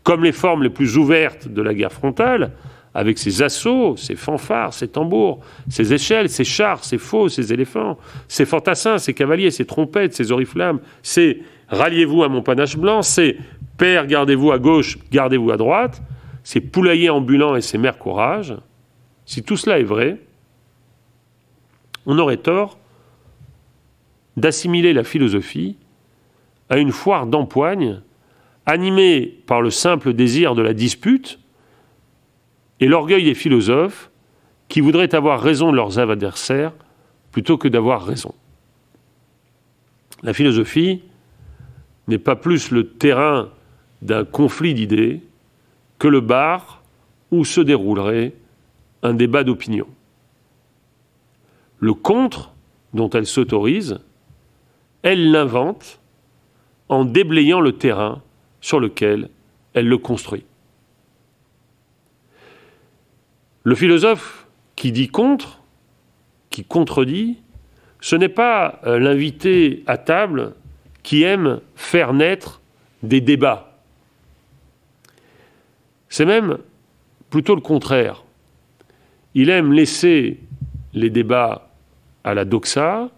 comme les formes les plus ouvertes de la guerre frontale, avec ses assauts, ses fanfares, ses tambours, ses échelles, ses chars, ses faux, ses éléphants, ses fantassins, ses cavaliers, ses trompettes, ses oriflammes, ses ralliez-vous à mon panache blanc, ses pères, gardez-vous à gauche, gardez-vous à droite, ses poulaillers ambulants et ses mères courage, si tout cela est vrai, on aurait tort d'assimiler la philosophie à une foire d'empoigne animés par le simple désir de la dispute et l'orgueil des philosophes qui voudraient avoir raison de leurs adversaires plutôt que d'avoir raison. La philosophie n'est pas plus le terrain d'un conflit d'idées que le bar où se déroulerait un débat d'opinion. Le contre dont elle s'autorise, elle l'invente en déblayant le terrain sur lequel elle le construit. Le philosophe qui dit contre, qui contredit, ce n'est pas euh, l'invité à table qui aime faire naître des débats. C'est même plutôt le contraire. Il aime laisser les débats à la doxa,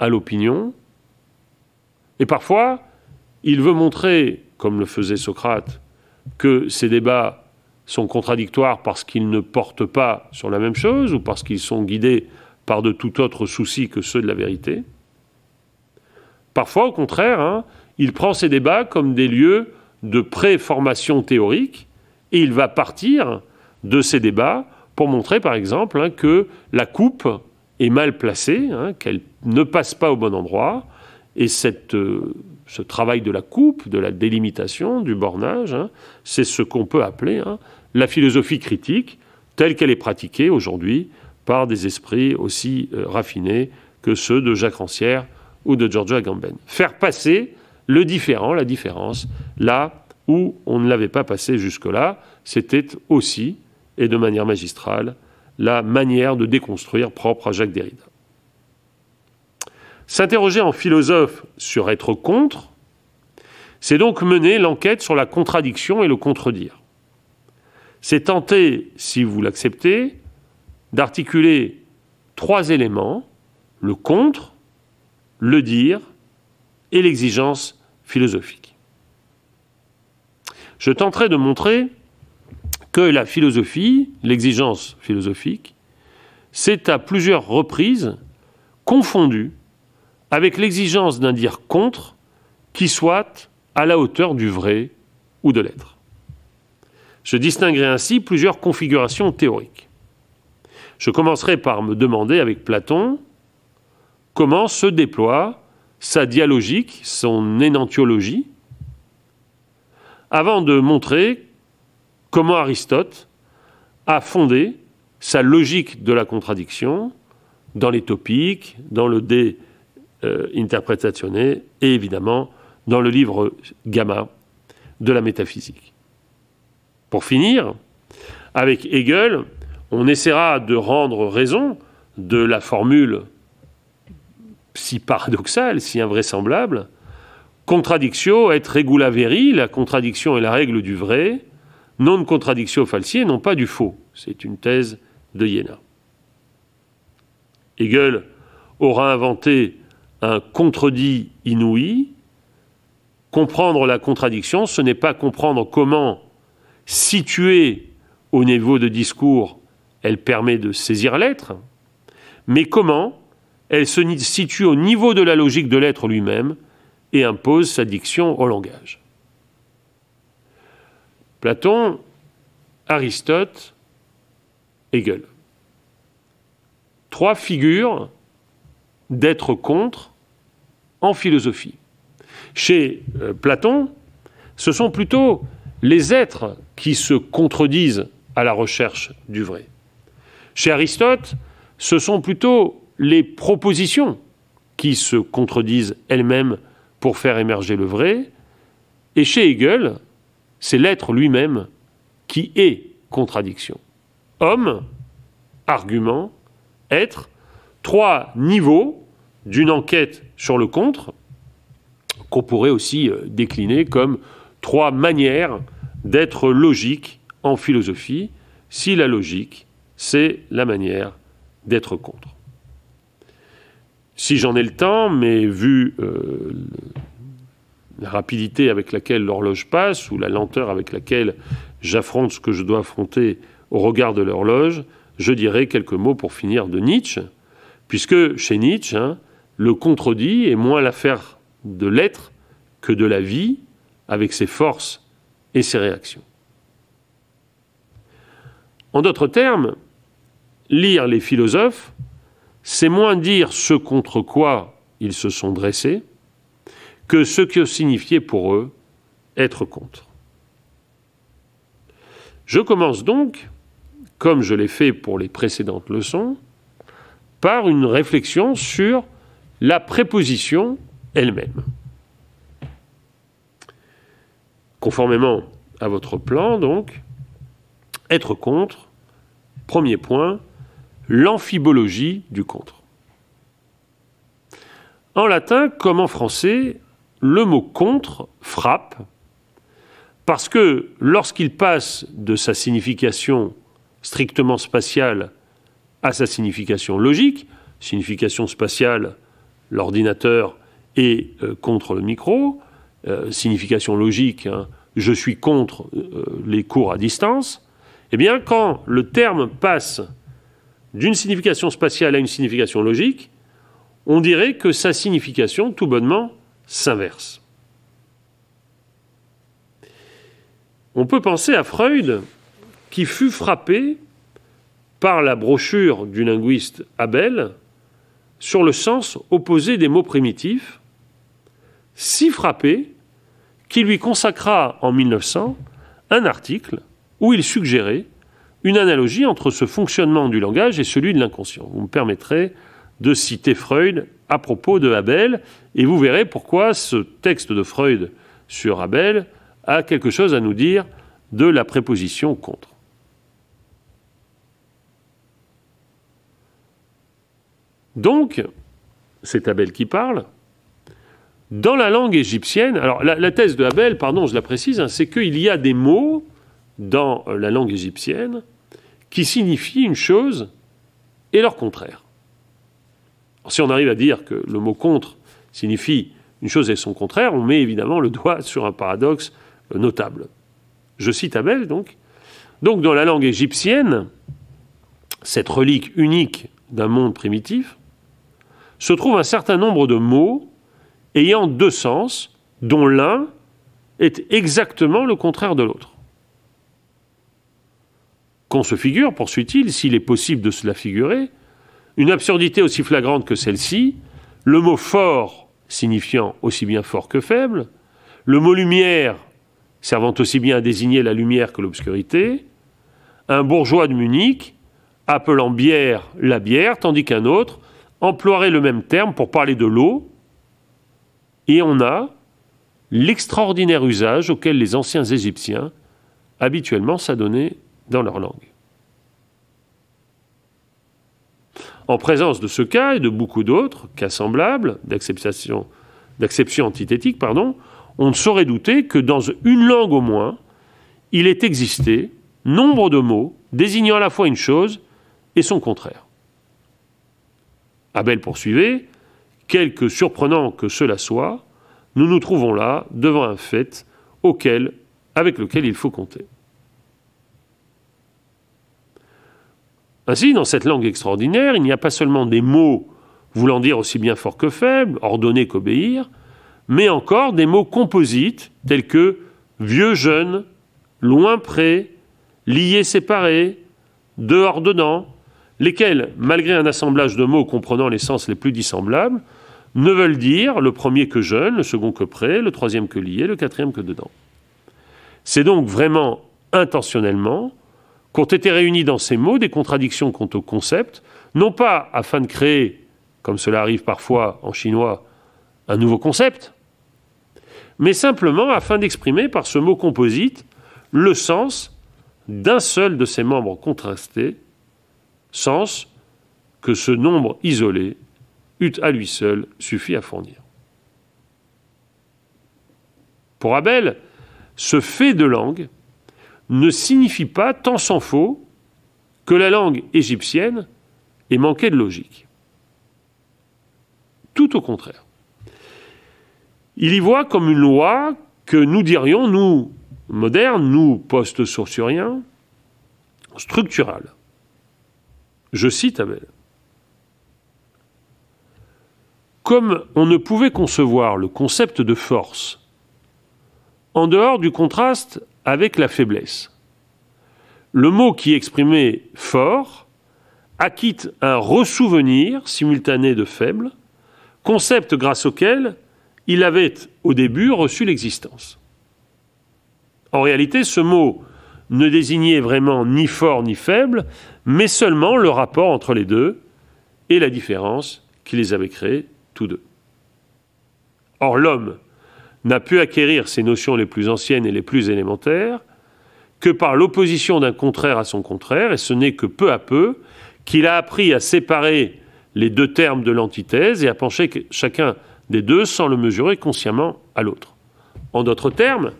à l'opinion, et parfois il veut montrer comme le faisait Socrate, que ces débats sont contradictoires parce qu'ils ne portent pas sur la même chose ou parce qu'ils sont guidés par de tout autre souci que ceux de la vérité. Parfois, au contraire, hein, il prend ces débats comme des lieux de préformation théorique et il va partir de ces débats pour montrer, par exemple, hein, que la coupe est mal placée, hein, qu'elle ne passe pas au bon endroit, et cette euh, ce travail de la coupe, de la délimitation, du bornage, hein, c'est ce qu'on peut appeler hein, la philosophie critique telle qu'elle est pratiquée aujourd'hui par des esprits aussi euh, raffinés que ceux de Jacques Rancière ou de Giorgio Agamben. Faire passer le différent, la différence, là où on ne l'avait pas passé jusque-là, c'était aussi, et de manière magistrale, la manière de déconstruire propre à Jacques Derrida. S'interroger en philosophe sur être contre, c'est donc mener l'enquête sur la contradiction et le contredire. C'est tenter, si vous l'acceptez, d'articuler trois éléments, le contre, le dire et l'exigence philosophique. Je tenterai de montrer que la philosophie, l'exigence philosophique, s'est à plusieurs reprises confondue avec l'exigence d'un dire contre qui soit à la hauteur du vrai ou de l'être. Je distinguerai ainsi plusieurs configurations théoriques. Je commencerai par me demander avec Platon comment se déploie sa dialogique, son énantiologie, avant de montrer comment Aristote a fondé sa logique de la contradiction dans les topiques, dans le dé euh, interprétationnée, et évidemment dans le livre Gamma de la métaphysique. Pour finir, avec Hegel, on essaiera de rendre raison de la formule si paradoxale, si invraisemblable, contradiction et regula veri, la contradiction est la règle du vrai, non contradiction falsier, non pas du faux. C'est une thèse de Jena. Hegel aura inventé un contredit inouï. Comprendre la contradiction, ce n'est pas comprendre comment, située au niveau de discours, elle permet de saisir l'être, mais comment elle se situe au niveau de la logique de l'être lui-même et impose sa diction au langage. Platon, Aristote, Hegel. Trois figures d'être contre en philosophie. Chez euh, Platon, ce sont plutôt les êtres qui se contredisent à la recherche du vrai. Chez Aristote, ce sont plutôt les propositions qui se contredisent elles-mêmes pour faire émerger le vrai. Et chez Hegel, c'est l'être lui-même qui est contradiction. Homme, argument, être, trois niveaux d'une enquête sur le contre, qu'on pourrait aussi euh, décliner comme trois manières d'être logique en philosophie, si la logique, c'est la manière d'être contre. Si j'en ai le temps, mais vu euh, la rapidité avec laquelle l'horloge passe ou la lenteur avec laquelle j'affronte ce que je dois affronter au regard de l'horloge, je dirai quelques mots pour finir de Nietzsche, puisque chez Nietzsche, hein, le contredit est moins l'affaire de l'être que de la vie avec ses forces et ses réactions. En d'autres termes, lire les philosophes, c'est moins dire ce contre quoi ils se sont dressés que ce que signifiait pour eux être contre. Je commence donc, comme je l'ai fait pour les précédentes leçons, par une réflexion sur la préposition elle-même. Conformément à votre plan, donc, être contre, premier point, l'amphibologie du contre. En latin comme en français, le mot contre frappe parce que lorsqu'il passe de sa signification strictement spatiale à sa signification logique, signification spatiale l'ordinateur est euh, contre le micro. Euh, signification logique, hein, je suis contre euh, les cours à distance. Eh bien, quand le terme passe d'une signification spatiale à une signification logique, on dirait que sa signification, tout bonnement, s'inverse. On peut penser à Freud, qui fut frappé par la brochure du linguiste Abel, sur le sens opposé des mots primitifs, si frappé qui lui consacra en 1900 un article où il suggérait une analogie entre ce fonctionnement du langage et celui de l'inconscient. Vous me permettrez de citer Freud à propos de Abel, et vous verrez pourquoi ce texte de Freud sur Abel a quelque chose à nous dire de la préposition contre. Donc, c'est Abel qui parle, dans la langue égyptienne, alors la, thèse de Abel, pardon, je la précise, hein, c'est qu'il y a des mots dans la langue égyptienne qui signifient une chose et leur contraire. si on arrive à dire que le mot contre signifie une chose et son contraire, on met évidemment le doigt sur un paradoxe notable. Je cite Abel donc. Donc dans la langue égyptienne, cette relique unique d'un monde primitif, se trouve un certain nombre de mots ayant deux sens, dont l'un est exactement le contraire de l'autre. Qu'on se figure, poursuit-il, s'il est possible de se la figurer, une absurdité aussi flagrante que celle-ci, le mot fort signifiant aussi bien fort que faible, le mot lumière servant aussi bien à désigner la lumière que l'obscurité, un bourgeois de Munich appelant bière la bière, tandis qu'un autre emploierait le même terme pour parler de l'eau, et on a l'extraordinaire usage auquel les anciens Égyptiens habituellement s'adonnaient dans leur langue. En présence de ce cas et de beaucoup d'autres cas semblables, d'acception antithétique, pardon, on ne saurait douter que dans une langue au moins, il ait existé nombre de mots désignant à la fois une chose et son contraire. Abel poursuivait, quelque surprenant que cela soit, nous nous trouvons là devant un fait auquel, avec lequel il faut compter. Ainsi, dans cette langue extraordinaire, il n'y a pas seulement des mots voulant dire aussi bien fort que faible, ordonner qu'obéir, mais encore des mots composites tels que vieux, jeune, loin, près, lié, séparé, dehors, dedans, lesquels, malgré un assemblage de mots comprenant les sens les plus dissemblables, ne veulent dire le premier que jeune, le second que près, le troisième que lié, le quatrième que dedans. C'est donc vraiment intentionnellement qu'ont été réunis dans ces mots des contradictions quant au concept, non pas afin de créer, comme cela arrive parfois en chinois, un nouveau concept, mais simplement afin d'exprimer par ce mot composite le sens d'un seul de ses membres contrastés sens que ce nombre isolé eût à lui seul suffi à fournir. Pour Abel, ce fait de langue ne signifie pas, tant s'en faut, que la langue égyptienne ait manqué de logique. Tout au contraire. Il y voit comme une loi que nous dirions, nous, modernes, nous, post-sourceriens, structurelle. Je cite Abel. Comme on ne pouvait concevoir le concept de force en dehors du contraste avec la faiblesse, le mot qui exprimait fort acquitte un ressouvenir simultané de faible, concept grâce auquel il avait au début reçu l'existence. En réalité, ce mot ne désignait vraiment ni fort ni faible, mais seulement le rapport entre les deux et la différence qui les avait créés tous deux. Or l'homme n'a pu acquérir ces notions les plus anciennes et les plus élémentaires que par l'opposition d'un contraire à son contraire, et ce n'est que peu à peu qu'il a appris à séparer les deux termes de l'antithèse et à pencher chacun des deux sans le mesurer consciemment à l'autre. En d'autres termes,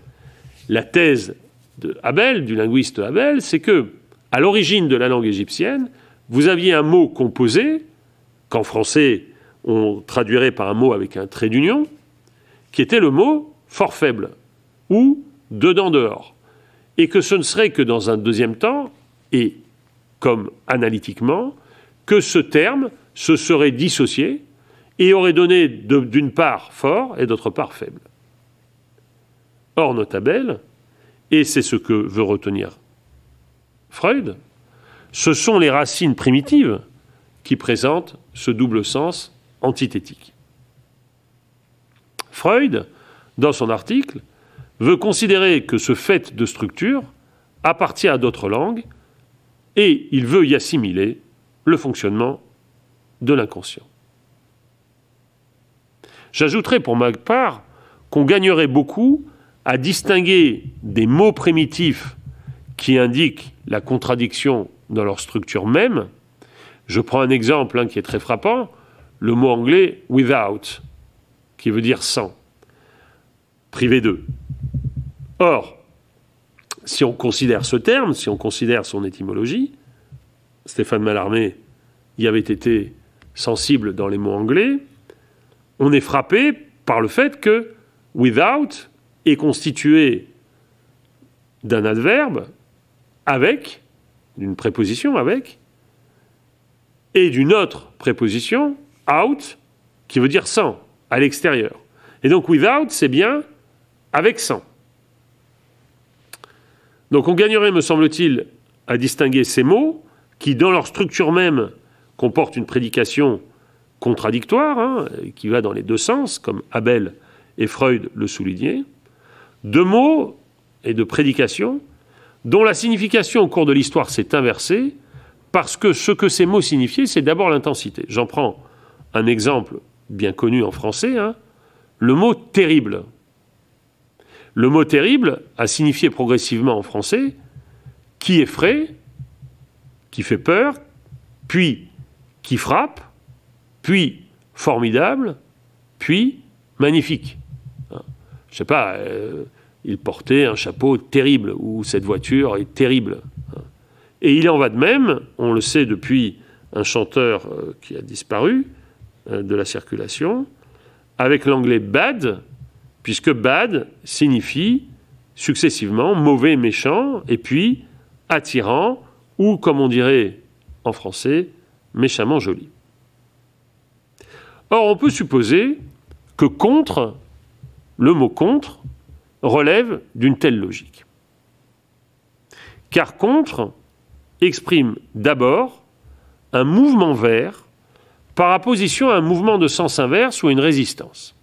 la thèse de Abel, du linguiste Abel, c'est que à l'origine de la langue égyptienne, vous aviez un mot composé, qu'en français on traduirait par un mot avec un trait d'union, qui était le mot fort faible ou dedans dehors. Et que ce ne serait que dans un deuxième temps, et comme analytiquement, que ce terme se serait dissocié et aurait donné d'une part fort et d'autre part faible. Or, Notabel, et c'est ce que veut retenir Freud, ce sont les racines primitives qui présentent ce double sens antithétique. Freud, dans son article, veut considérer que ce fait de structure appartient à d'autres langues et il veut y assimiler le fonctionnement de l'inconscient. J'ajouterai pour ma part qu'on gagnerait beaucoup à distinguer des mots primitifs qui indiquent la contradiction dans leur structure même. Je prends un exemple hein, qui est très frappant, le mot anglais without, qui veut dire sans, privé d'eux ». Or, si on considère ce terme, si on considère son étymologie, Stéphane Mallarmé y avait été sensible dans les mots anglais, on est frappé par le fait que without est constitué d'un adverbe avec, d'une préposition avec, et d'une autre préposition out, qui veut dire sans, à l'extérieur. Et donc without, c'est bien avec sans. Donc on gagnerait, me semble-t-il, à distinguer ces mots qui, dans leur structure même, comportent une prédication contradictoire, hein, qui va dans les deux sens, comme Abel et Freud le soulignaient, de mots et de prédications dont la signification au cours de l'histoire s'est inversée, parce que ce que ces mots signifiaient, c'est d'abord l'intensité. J'en prends un exemple bien connu en français, hein. le mot terrible. Le mot terrible a signifié progressivement en français qui effraie, qui fait peur, puis qui frappe, puis formidable, puis magnifique. Hein. Je ne sais pas, euh, il portait un chapeau terrible, ou cette voiture est terrible. Et il en va de même, on le sait depuis un chanteur euh, qui a disparu euh, de la circulation, avec l'anglais bad, puisque bad signifie successivement mauvais, méchant, et puis attirant, ou comme on dirait en français, méchamment joli. Or, on peut supposer que contre, le mot contre, relève d'une telle logique. Car contre exprime d'abord un mouvement vert par opposition à un mouvement de sens inverse ou une résistance.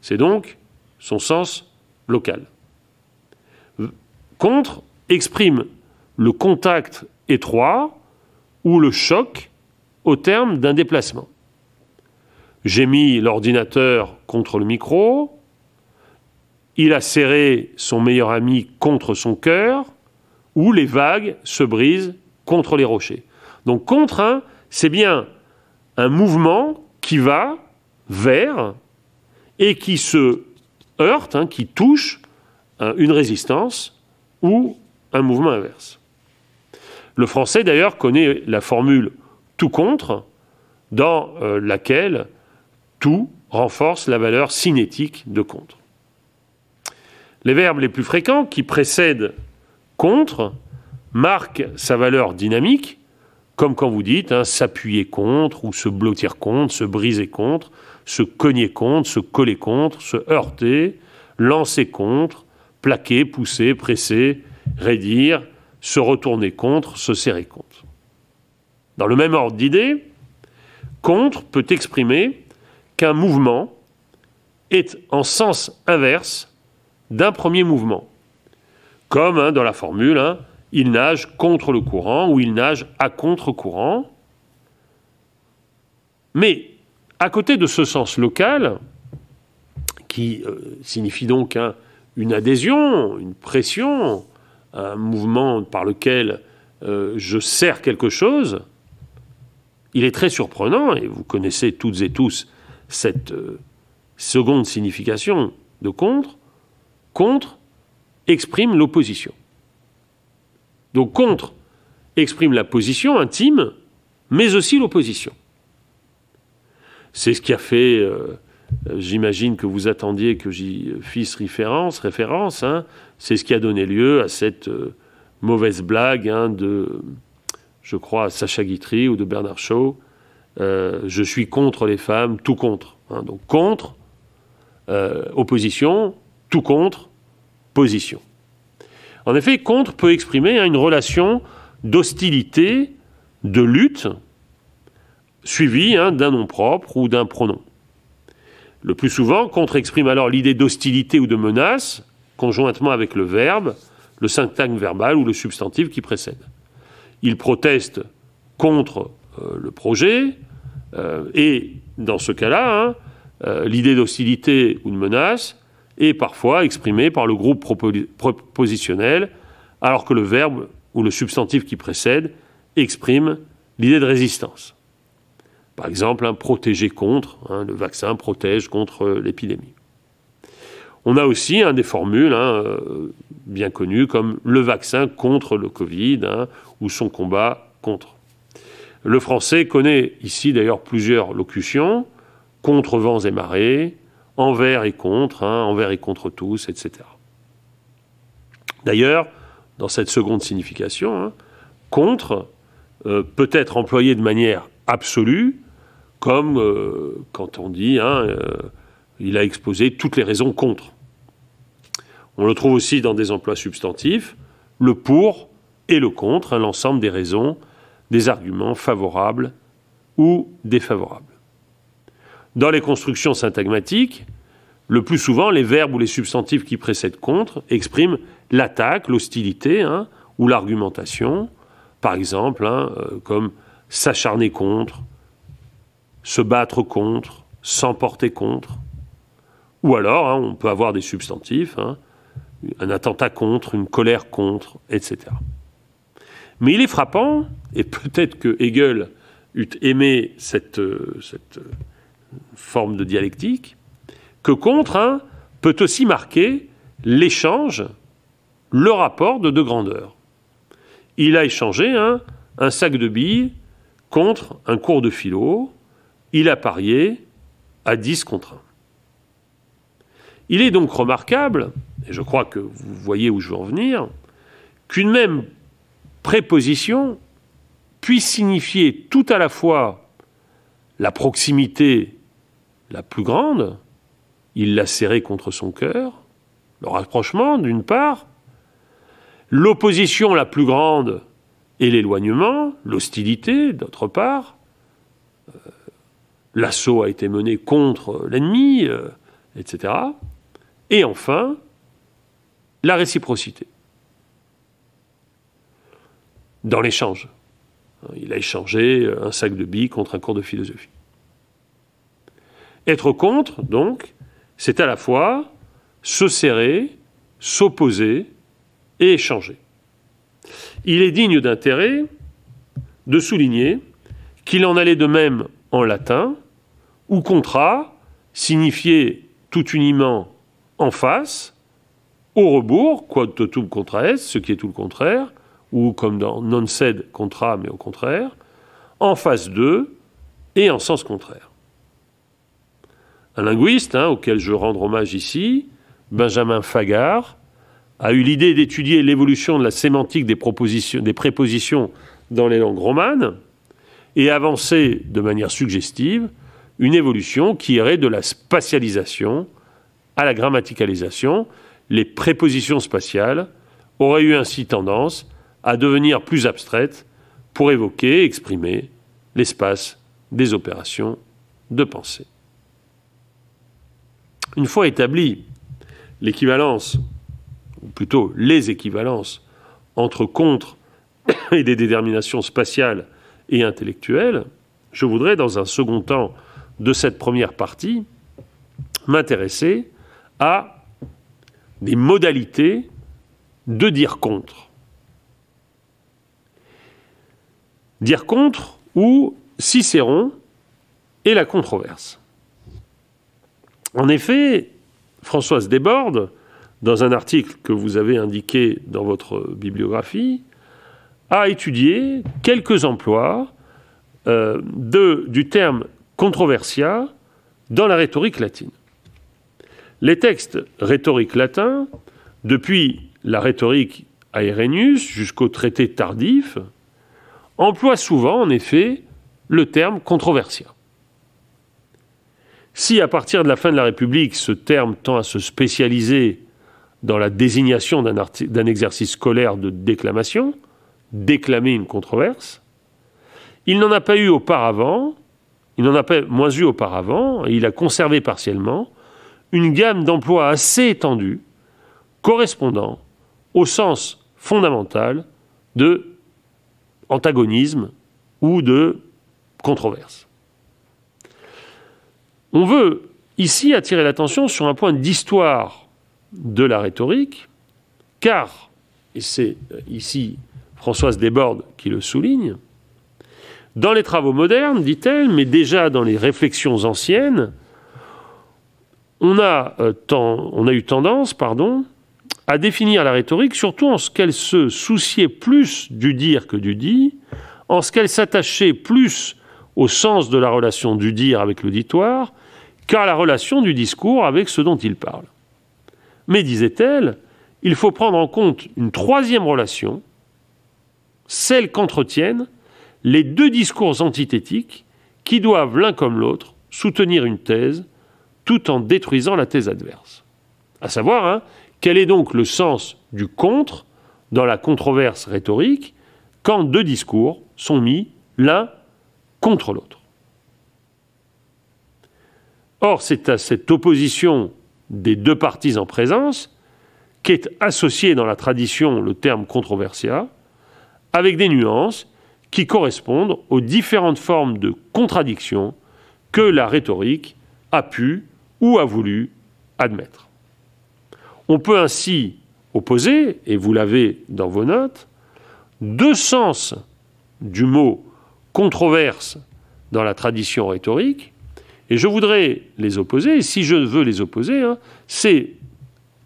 C'est donc son sens local. Contre exprime le contact étroit ou le choc au terme d'un déplacement. J'ai mis l'ordinateur contre le micro, il a serré son meilleur ami contre son cœur, ou les vagues se brisent contre les rochers. Donc contre, c'est bien un mouvement qui va vers et qui se heurte, hein, qui touche hein, une résistance ou un mouvement inverse. Le français d'ailleurs connaît la formule tout contre, dans euh, laquelle tout renforce la valeur cinétique de contre. Les verbes les plus fréquents qui précèdent contre marquent sa valeur dynamique, comme quand vous dites hein, s'appuyer contre ou se blottir contre, se briser contre, se cogner contre, se coller contre, se heurter, lancer contre, plaquer, pousser, presser, raidir, se retourner contre, se serrer contre. Dans le même ordre d'idées, contre peut exprimer qu'un mouvement est en sens inverse d'un premier mouvement. Comme hein, dans la formule, hein, il nage contre le courant ou il nage à contre-courant. Mais à côté de ce sens local, qui euh, signifie donc hein, une adhésion, une pression, un mouvement par lequel euh, je sers quelque chose, il est très surprenant, et vous connaissez toutes et tous cette euh, seconde signification de contre, contre exprime l'opposition. Donc contre exprime la position intime, mais aussi l'opposition. C'est ce qui a fait, euh, euh, j'imagine que vous attendiez que j'y fisse référence, référence hein. c'est ce qui a donné lieu à cette euh, mauvaise blague hein, de, je crois, Sacha Guitry ou de Bernard Shaw, je suis contre les femmes, tout contre. Hein. donc contre, opposition, tout contre, position. En effet, contre peut exprimer hein, une relation d'hostilité, de lutte, suivie hein, d'un nom propre ou d'un pronom. Le plus souvent, contre exprime alors l'idée d'hostilité ou de menace, conjointement avec le verbe, le syntagme verbal ou le substantif qui précède. Il proteste contre euh, le projet, euh, et dans ce cas-là, hein, euh, l'idée d'hostilité ou de menace et parfois exprimé par le groupe propositionnel, alors que le verbe ou le substantif qui précède exprime l'idée de résistance. Par exemple, un protéger contre, hein, le vaccin protège contre euh, l'épidémie. On a aussi un des formules hein, euh, bien connues comme le vaccin contre le Covid hein, ou son combat contre. Le français connaît ici d'ailleurs plusieurs locutions, contre vents et marées, envers et contre, hein, envers et contre tous, etc. D'ailleurs, dans cette seconde signification, hein, contre euh, peut être employé de manière absolue, comme euh, quand on dit hein, euh, il a exposé toutes les raisons contre. On le trouve aussi dans des emplois substantifs, le pour et le contre, l'ensemble des raisons, des arguments favorables ou défavorables dans les constructions syntagmatiques, le plus souvent, les verbes ou les substantifs qui précèdent contre expriment l'attaque, l'hostilité hein, ou l'argumentation, par exemple, hein, euh, comme s'acharner contre, se battre contre, s'emporter contre. Ou alors, hein, on peut avoir des substantifs, un attentat contre, une colère contre, etc. Mais il est frappant, et peut-être que Hegel eût aimé cette, euh, cette euh, forme de dialectique, que contre un peut aussi marquer l'échange, le rapport de deux grandeurs. Il a échangé un, sac de billes contre un cours de philo, il a parié à 10 contre 1. Il est donc remarquable, et je crois que vous voyez où je veux en venir, qu'une même préposition puisse signifier tout à la fois la proximité la plus grande, il l'a serrée contre son cœur, le rapprochement d'une part, l'opposition la plus grande et l'éloignement, l'hostilité d'autre part. Euh, l'assaut a été mené contre l'ennemi, euh, etc. Et enfin, la réciprocité. Dans l'échange. Il a échangé un sac de billes contre un cours de philosophie. Être contre, donc, c'est à la fois se serrer, s'opposer et échanger. Il est digne d'intérêt de souligner qu'il en allait de même en latin, où contra signifiait tout uniment en face, au rebours, quod totum contra est, ce qui est tout le contraire, ou comme dans non sed contra, mais au contraire, en face d'eux et en sens contraire un linguiste hein, auquel je rends hommage ici, Benjamin Fagard, a eu l'idée d'étudier l'évolution de la sémantique des, des prépositions dans les langues romanes et avancé de manière suggestive une évolution qui irait de la spatialisation à la grammaticalisation. Les prépositions spatiales auraient eu ainsi tendance à devenir plus abstraites pour évoquer et exprimer l'espace des opérations de pensée. Une fois établie l'équivalence, ou plutôt les équivalences, entre contre et des déterminations spatiales et intellectuelles, je voudrais, dans un second temps de cette première partie, m'intéresser à des modalités de dire contre. Dire contre ou Cicéron et la controverse. En effet, Françoise Desbordes, dans un article que vous avez indiqué dans votre bibliographie, a étudié quelques emplois euh, du terme controversia dans la rhétorique latine. Les textes rhétoriques latins, depuis la rhétorique à jusqu'au traité tardif, emploient souvent, en effet, le terme controversia. Si à partir de la fin de la République, ce terme tend à se spécialiser dans la désignation d'un exercice scolaire de déclamation, déclamer une controverse, il n'en a pas eu auparavant, il n'en a pas moins eu auparavant, et il a conservé partiellement une gamme d'emplois assez étendue, correspondant au sens fondamental de antagonisme ou de controverse. On veut ici attirer l'attention sur un point d'histoire de la rhétorique, car, et c'est euh, ici Françoise Desbordes qui le souligne, dans les travaux modernes, dit-elle, mais déjà dans les réflexions anciennes, on a, euh, on a eu tendance pardon, à définir la rhétorique surtout en ce qu'elle se souciait plus du dire que du dit, en ce qu'elle s'attachait plus au sens de la relation du dire avec l'auditoire, car la relation du discours avec ce dont il parle. Mais, disait-elle, il faut prendre en compte une troisième relation, celle qu'entretiennent les deux discours antithétiques qui doivent l'un comme l'autre soutenir une thèse tout en détruisant la thèse adverse. À savoir, hein, quel est donc le sens du contre dans la controverse rhétorique quand deux discours sont mis l'un contre l'autre Or, c'est à cette opposition des deux parties en présence qu'est associé dans la tradition le terme controversia, avec des nuances qui correspondent aux différentes formes de contradiction que la rhétorique a pu ou a voulu admettre. On peut ainsi opposer, et vous l'avez dans vos notes, deux sens du mot controverse dans la tradition rhétorique et je voudrais les opposer, et si je veux les opposer, hein, c'est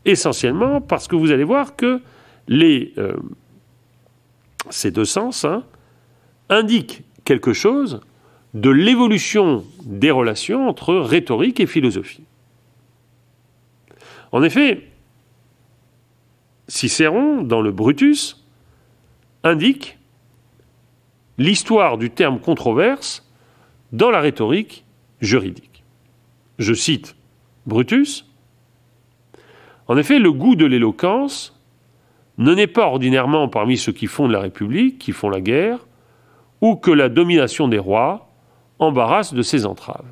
essentiellement parce que vous allez voir que euh, ces deux sens hein, indiquent quelque chose de l'évolution des relations entre rhétorique et philosophie. En effet, Cicéron, dans le Brutus, indique l'histoire du terme controverse dans la rhétorique juridique. Je cite Brutus. En effet, le goût de l'éloquence ne n'est pas ordinairement parmi ceux qui font de la République, qui font la guerre, ou que la domination des rois embarrasse de ses entraves.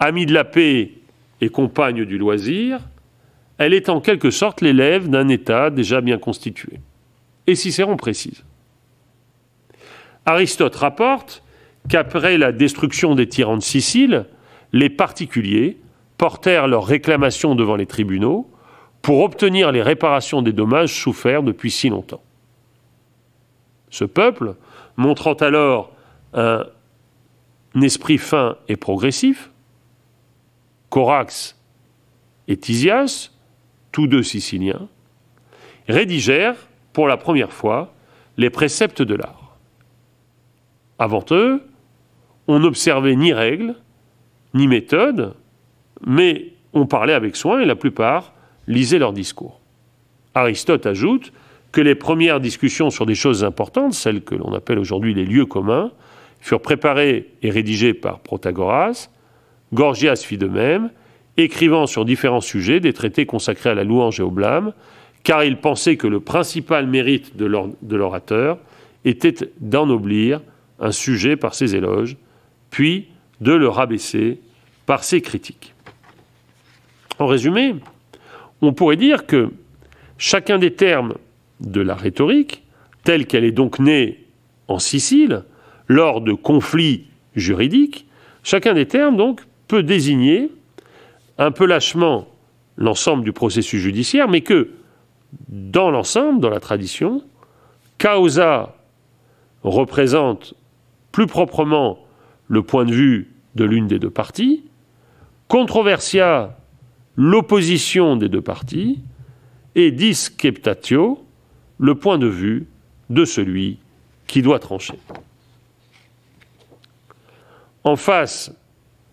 Ami de la paix et compagne du loisir, elle est en quelque sorte l'élève d'un État déjà bien constitué. Et Cicéron précise. Aristote rapporte qu'après la destruction des tyrans de Sicile, les particuliers portèrent leurs réclamations devant les tribunaux pour obtenir les réparations des dommages soufferts depuis si longtemps. Ce peuple, montrant alors un esprit fin et progressif, Corax et Tisias, tous deux siciliens, rédigèrent pour la première fois les préceptes de l'art. Avant eux, on n'observait ni règles, ni méthodes, mais on parlait avec soin et la plupart lisaient leurs discours. Aristote ajoute que les premières discussions sur des choses importantes, celles que l'on appelle aujourd'hui les lieux communs, furent préparées et rédigées par Protagoras. Gorgias fit de même, écrivant sur différents sujets des traités consacrés à la louange et au blâme, car il pensait que le principal mérite de l'orateur était d'ennoblir un sujet par ses éloges, puis de le rabaisser par ses critiques. En résumé, on pourrait dire que chacun des termes de la rhétorique, telle qu'elle est donc née en Sicile, lors de conflits juridiques, chacun des termes donc peut désigner un peu lâchement l'ensemble du processus judiciaire, mais que dans l'ensemble, dans la tradition, causa représente plus proprement le point de vue de l'une des deux parties, controversia l'opposition des deux parties, et disceptatio le point de vue de celui qui doit trancher. En face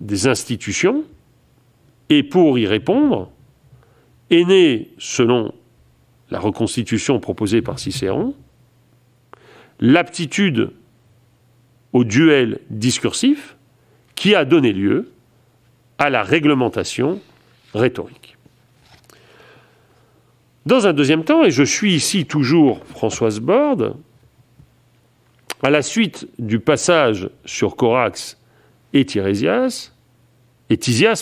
des institutions, et pour y répondre, est née, selon la reconstitution proposée par Cicéron, l'aptitude au duel discursif qui a donné lieu à la réglementation rhétorique. Dans un deuxième temps, et je suis ici toujours Françoise Borde, à la suite du passage sur Corax et Tirésias,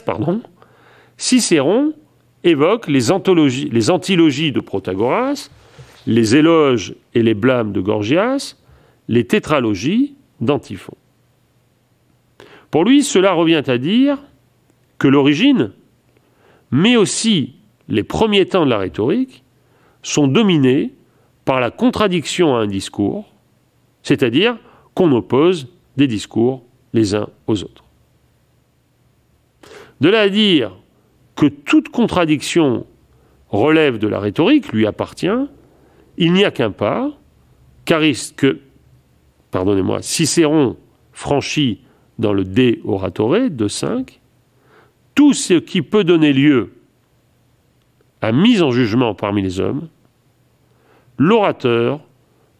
pardon, Cicéron évoque les, les antilogies de Protagoras, les éloges et les blâmes de Gorgias, les tétralogies d'Antiphon. Pour lui, cela revient à dire que l'origine, mais aussi les premiers temps de la rhétorique, sont dominés par la contradiction à un discours, c'est-à-dire qu'on oppose des discours les uns aux autres. De là à dire que toute contradiction relève de la rhétorique, lui appartient, il n'y a qu'un pas, car, pardonnez-moi, Cicéron franchi dans le De Oratore, tout ce qui peut donner lieu à mise en jugement parmi les hommes, l'orateur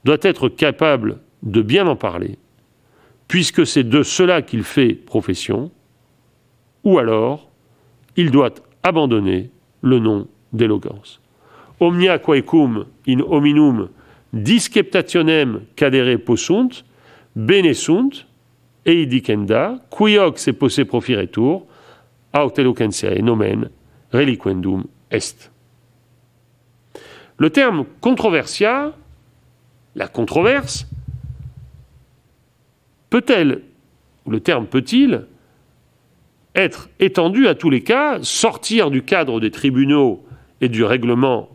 doit être capable de bien en parler, puisque c'est de cela qu'il fait profession, ou alors il doit abandonner le nom d'éloquence. Omnia cum in hominum disceptationem cadere possunt, bene sunt, et dicenda, qui se posse profiretur, aut nomen reliquendum est. Le terme controversia, la controverse, peut-elle, le terme peut-il, être étendu à tous les cas, sortir du cadre des tribunaux et du règlement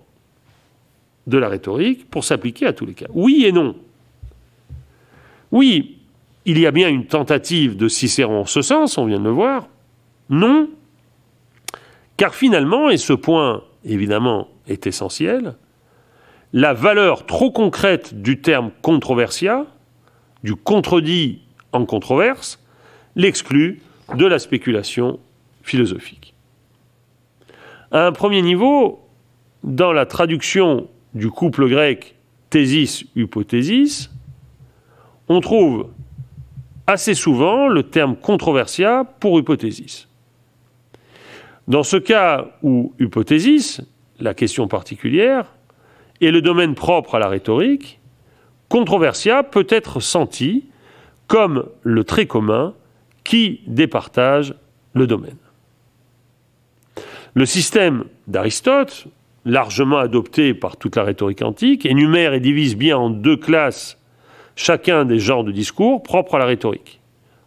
de la rhétorique pour s'appliquer à tous les cas. Oui et non. Oui, il y a bien une tentative de Cicéron en ce sens, on vient de le voir. Non, car finalement, et ce point évidemment est essentiel, la valeur trop concrète du terme controversia, du contredit en controverse, l'exclut de la spéculation philosophique. À un premier niveau, dans la traduction du couple grec thésis-hypothésis, on trouve assez souvent le terme controversia pour hypothésis. Dans ce cas où hypothésis, la question particulière, est le domaine propre à la rhétorique, controversia peut être senti comme le trait commun qui départage le domaine. Le système d'Aristote, largement adopté par toute la rhétorique antique, énumère et divise bien en deux classes chacun des genres de discours propres à la rhétorique.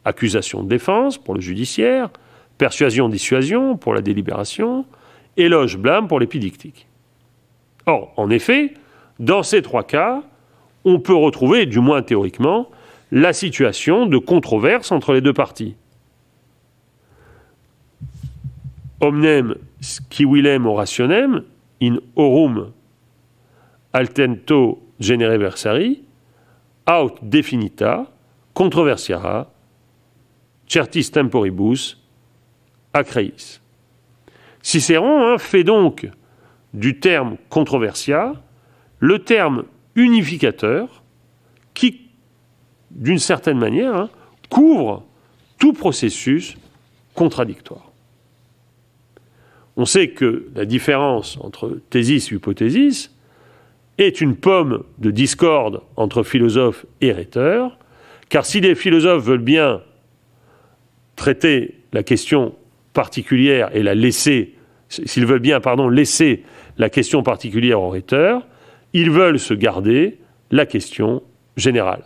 Accusation-défense de pour le judiciaire, persuasion-dissuasion pour la délibération, éloge-blâme pour l'épidictique. Or, en effet, dans ces trois cas, on peut retrouver, du moins théoriquement, la situation de controverse entre les deux parties. Omnem qui willem orationem, in orum altento genere versari, aut definita, controversiara, certis temporibus, acreis. Cicéron hein, fait donc du terme controversia le terme unificateur qui, d'une certaine manière, hein, couvre tout processus contradictoire. On sait que la différence entre thésis et hypothésis est une pomme de discorde entre philosophes et rhéteurs, car si les philosophes veulent bien traiter la question particulière et la laisser, s'ils veulent bien, pardon, laisser la question particulière au rhéteur, ils veulent se garder la question générale.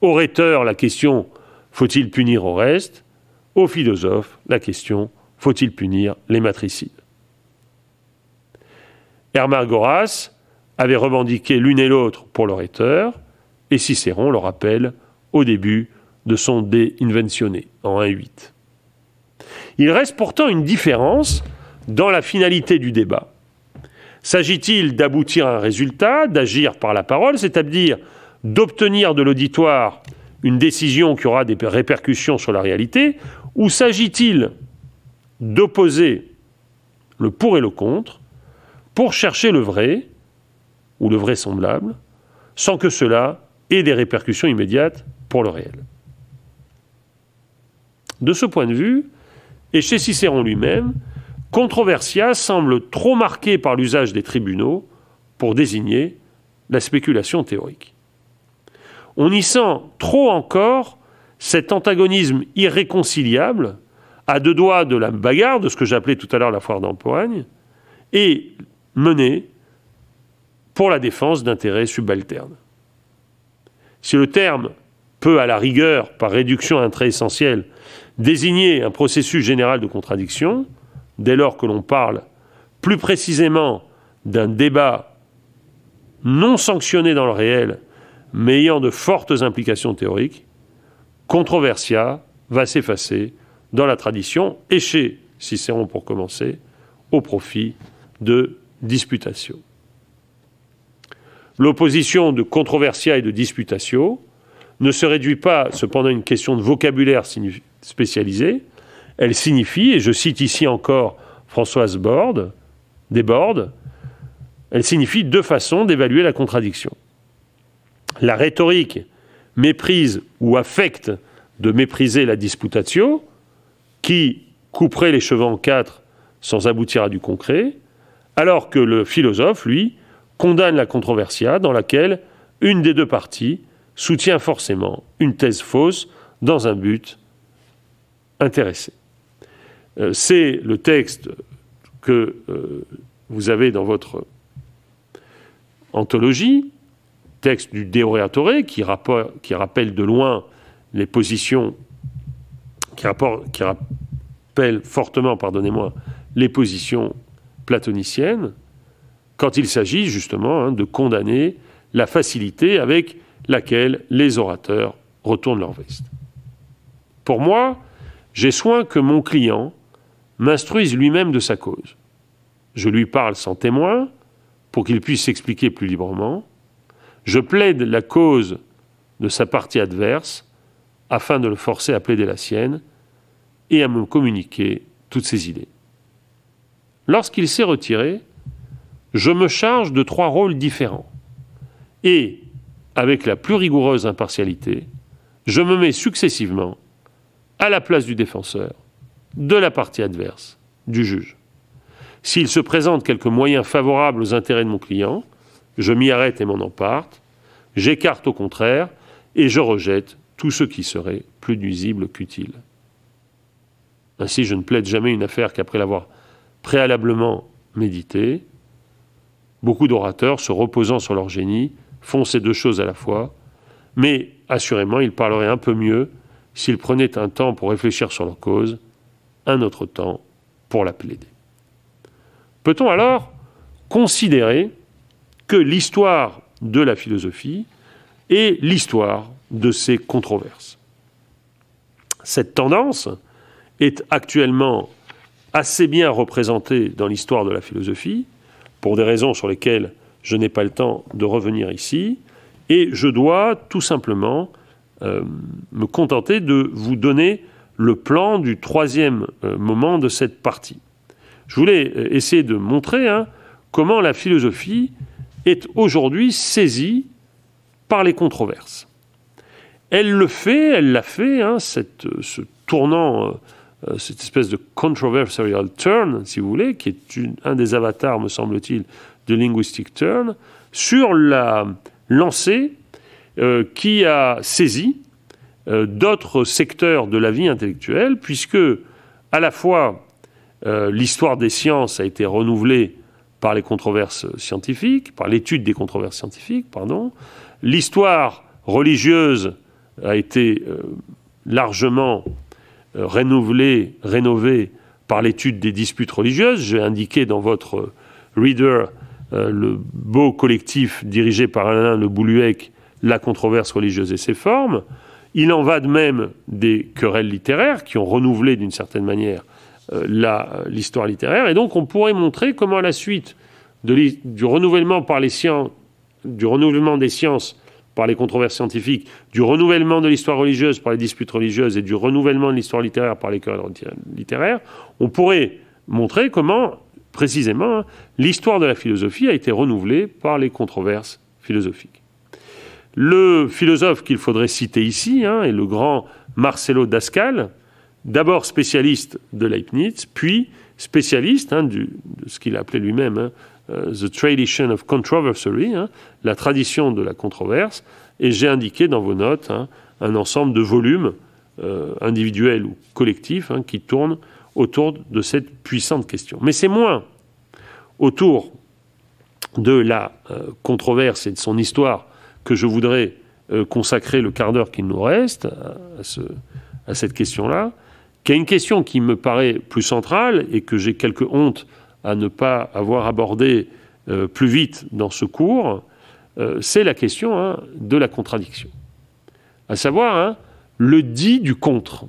Au rhéteur, la question faut-il punir au reste Au philosophe, la question faut-il punir les matricides Hermagoras avait revendiqué l'une et l'autre pour leur et Cicéron le rappelle au début de son Dé Inventionné en 1.8. Il reste pourtant une différence dans la finalité du débat. S'agit-il d'aboutir à un résultat, d'agir par la parole, c'est-à-dire d'obtenir de l'auditoire une décision qui aura des répercussions sur la réalité, ou s'agit-il d'opposer le pour et le contre pour chercher le vrai ou le vraisemblable sans que cela ait des répercussions immédiates pour le réel. De ce point de vue, et chez Cicéron lui-même, controversia semble trop marquée par l'usage des tribunaux pour désigner la spéculation théorique. On y sent trop encore cet antagonisme irréconciliable à deux doigts de la bagarre, de ce que j'appelais tout à l'heure la foire d'empoigne, et menée pour la défense d'intérêts subalternes. Si le terme peut, à la rigueur, par réduction à un trait essentiel, désigner un processus général de contradiction, dès lors que l'on parle plus précisément d'un débat non sanctionné dans le réel, mais ayant de fortes implications théoriques, Controversia va s'effacer dans la tradition et chez Cicéron pour commencer, au profit de disputatio. L'opposition de controversia et de disputatio ne se réduit pas cependant à une question de vocabulaire spécialisé, elle signifie, et je cite ici encore Françoise Borde, Desbordes, elle signifie deux façons d'évaluer la contradiction. La rhétorique méprise ou affecte de mépriser la disputatio, qui couperait les cheveux en quatre sans aboutir à du concret, alors que le philosophe, lui, condamne la controversia dans laquelle une des deux parties soutient forcément une thèse fausse dans un but intéressé. Euh, c'est le texte que euh, vous avez dans votre anthologie, texte du De qui, rappelle de loin les positions qui, rappelle fortement, pardonnez-moi, les positions platoniciennes, quand il s'agit justement hein, de condamner la facilité avec laquelle les orateurs retournent leur veste. Pour moi, j'ai soin que mon client m'instruise lui-même de sa cause. Je lui parle sans témoin pour qu'il puisse s'expliquer plus librement. Je plaide la cause de sa partie adverse afin de le forcer à plaider la sienne et à me communiquer toutes ses idées. Lorsqu'il s'est retiré, je me charge de trois rôles différents. Et, avec la plus rigoureuse impartialité, je me mets successivement à la place du défenseur, de la partie adverse, du juge. S'il se présente quelques moyens favorables aux intérêts de mon client, je m'y arrête et m'en emparte, j'écarte au contraire, et je rejette tout ce qui serait plus nuisible qu'utile. Ainsi, je ne plaide jamais une affaire qu'après l'avoir préalablement médité. Beaucoup d'orateurs, se reposant sur leur génie, font ces deux choses à la fois, mais assurément, ils parleraient un peu mieux s'ils prenaient un temps pour réfléchir sur leur cause, un autre temps pour la plaider. Peut-on alors considérer que l'histoire de la philosophie est l'histoire de ces controverses. Cette tendance est actuellement assez bien représentée dans l'histoire de la philosophie, pour des raisons sur lesquelles je n'ai pas le temps de revenir ici, et je dois tout simplement euh, me contenter de vous donner le plan du troisième euh, moment de cette partie. Je voulais euh, essayer de montrer hein, comment la philosophie est aujourd'hui saisie par les controverses. Elle le fait, elle l'a fait, hein, cette, euh, ce tournant, euh, euh, cette espèce de controversial turn, si vous voulez, qui est un des avatars, me semble-t-il, de Linguistic Turn, sur la lancée qui a saisi d'autres secteurs de la vie intellectuelle, puisque à la fois l'histoire des sciences a été renouvelée par les controverses scientifiques, par l'étude des controverses scientifiques, pardon, l'histoire religieuse a été euh, largement euh, renouvelé, rénové par l'étude des disputes religieuses. J'ai indiqué dans votre euh, Reader le beau collectif dirigé par Alain Le Bouluec, La controverse religieuse et ses formes. Il en va de même des querelles littéraires qui ont renouvelé d'une certaine manière l'histoire littéraire. Et donc on pourrait montrer comment à la suite du renouvellement par les sciences, du renouvellement des sciences par les controverses scientifiques, du renouvellement de l'histoire religieuse par les disputes religieuses et du renouvellement de l'histoire littéraire par les querelles littéraires, on pourrait montrer comment, précisément, hein, l'histoire de la philosophie a été renouvelée par les controverses philosophiques. Le philosophe qu'il faudrait citer ici hein, est le grand Marcelo Dascal, d'abord spécialiste de Leibniz, puis spécialiste hein, de ce qu'il appelait lui-même euh, the Tradition of Controversy, hein, la tradition de la controverse, et j'ai indiqué dans vos notes hein, un ensemble de volumes euh, individuels ou collectifs hein, qui tournent autour de cette puissante question. Mais c'est moins autour de la euh, controverse et de son histoire que je voudrais consacrer le quart d'heure qu'il nous reste à, à cette question-là, qu'à une question qui me paraît plus centrale et que j'ai quelque honte à ne pas avoir abordé euh, plus vite dans ce cours, euh, c'est la question hein, de la contradiction. À savoir hein, le dit du contre.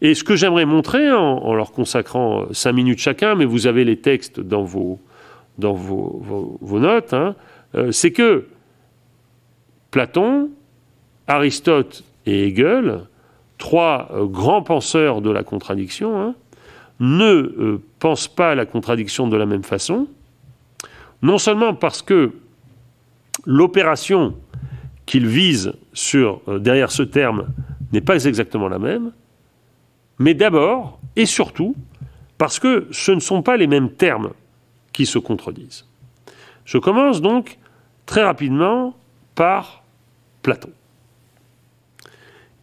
Et ce que j'aimerais montrer, en, leur consacrant euh, cinq minutes chacun, mais vous avez les textes dans vos, dans vos, vos, notes, hein, c'est que Platon, Aristote et Hegel, trois grands penseurs de la contradiction, ne euh, pense pas à la contradiction de la même façon, non seulement parce que l'opération qu'il vise sur, euh, derrière ce terme n'est pas exactement la même, mais d'abord et surtout parce que ce ne sont pas les mêmes termes qui se contredisent. Je commence donc très rapidement par Platon.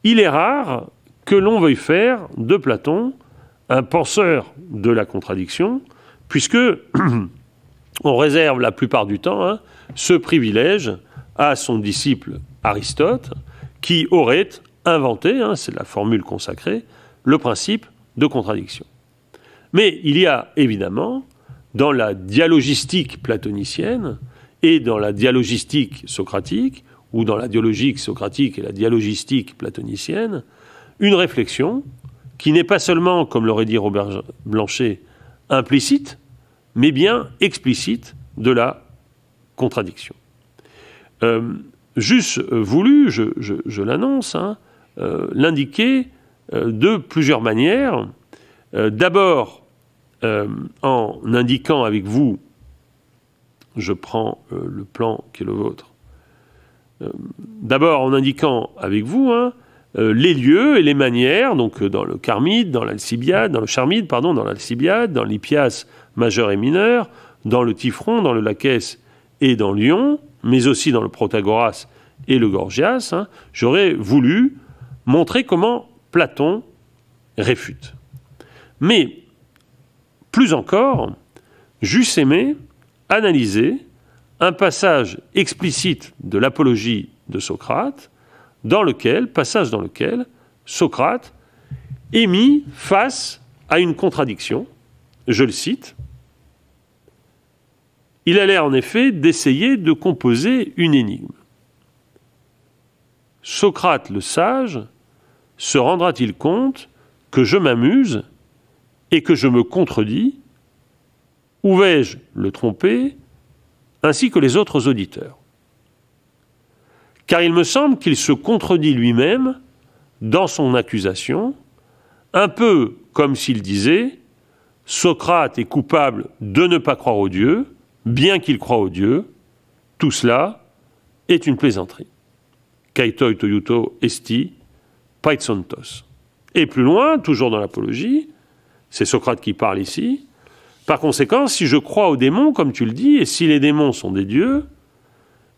Il est rare que l'on veuille faire de Platon un penseur de la contradiction, puisque on réserve la plupart du temps hein, ce privilège à son disciple Aristote, qui aurait inventé, hein, c'est la formule consacrée, le principe de contradiction. Mais il y a évidemment, dans la dialogistique platonicienne et dans la dialogistique socratique, ou dans la dialogique socratique et la dialogistique platonicienne, une réflexion qui n'est pas seulement, comme l'aurait dit Robert Blanchet, implicite, mais bien explicite de la contradiction. Euh, juste voulu, je, l'annonce, hein, euh, l'indiquer euh, de plusieurs manières. Euh, d'abord, en indiquant avec vous, je prends le plan qui est le vôtre, d'abord en indiquant avec vous hein, euh, les lieux et les manières, donc euh, dans le Carmide, dans l'Alcibiade, dans le Charmide, pardon, dans l'Alcibiade, dans l'Hippias majeur et mineur, dans le Tifron, dans le Lacès et dans Lyon, mais aussi dans le Protagoras et le Gorgias, hein, j'aurais voulu montrer comment Platon réfute. Mais, plus encore, j'eusse aimé analyser un passage explicite de l'apologie de Socrate, dans lequel, passage dans lequel Socrate est mis face à une contradiction. Je le cite. Il allait en effet d'essayer de composer une énigme. Socrate le sage se rendra-t-il compte que je m'amuse et que je me contredis Ou vais-je le tromper ainsi que les autres auditeurs car il me semble qu'il se contredit lui-même dans son accusation, un peu comme s'il disait Socrate est coupable de ne pas croire aux dieux, bien qu'il croit au dieux, tout cela est une plaisanterie. Kaitoi toyuto esti paitsontos. Et plus loin, toujours dans l'apologie, c'est Socrate qui parle ici. Par conséquent, si je crois aux démons, comme tu le dis, et si les démons sont des dieux,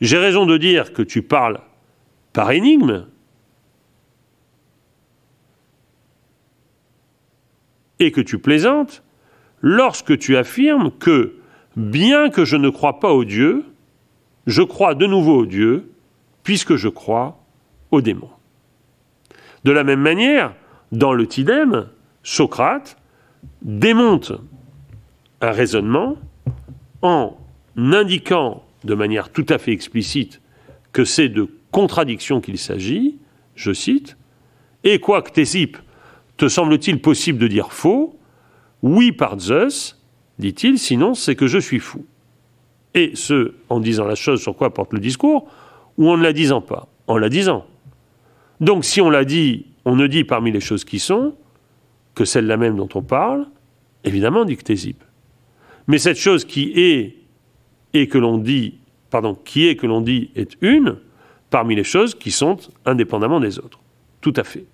j'ai raison de dire que tu parles par énigme et que tu plaisantes lorsque tu affirmes que, bien que je ne crois pas au Dieu, je crois de nouveau au Dieu, puisque je crois au démon. De la même manière, dans le Tidème, Socrate démonte un raisonnement en indiquant de manière tout à fait explicite que c'est de contradiction qu'il s'agit, je cite, et quoique Thésip te semble-t-il possible de dire faux, oui par Zeus, dit-il, sinon c'est que je suis fou. Et ce, en disant la chose sur quoi porte le discours, ou en ne la disant pas, en la disant. Donc si on la dit, on ne dit parmi les choses qui sont, que celle-là même dont on parle, évidemment, dit que Mais cette chose qui est et que l'on dit, pardon, qui est que l'on dit est une parmi les choses qui sont indépendamment des autres. Tout à fait.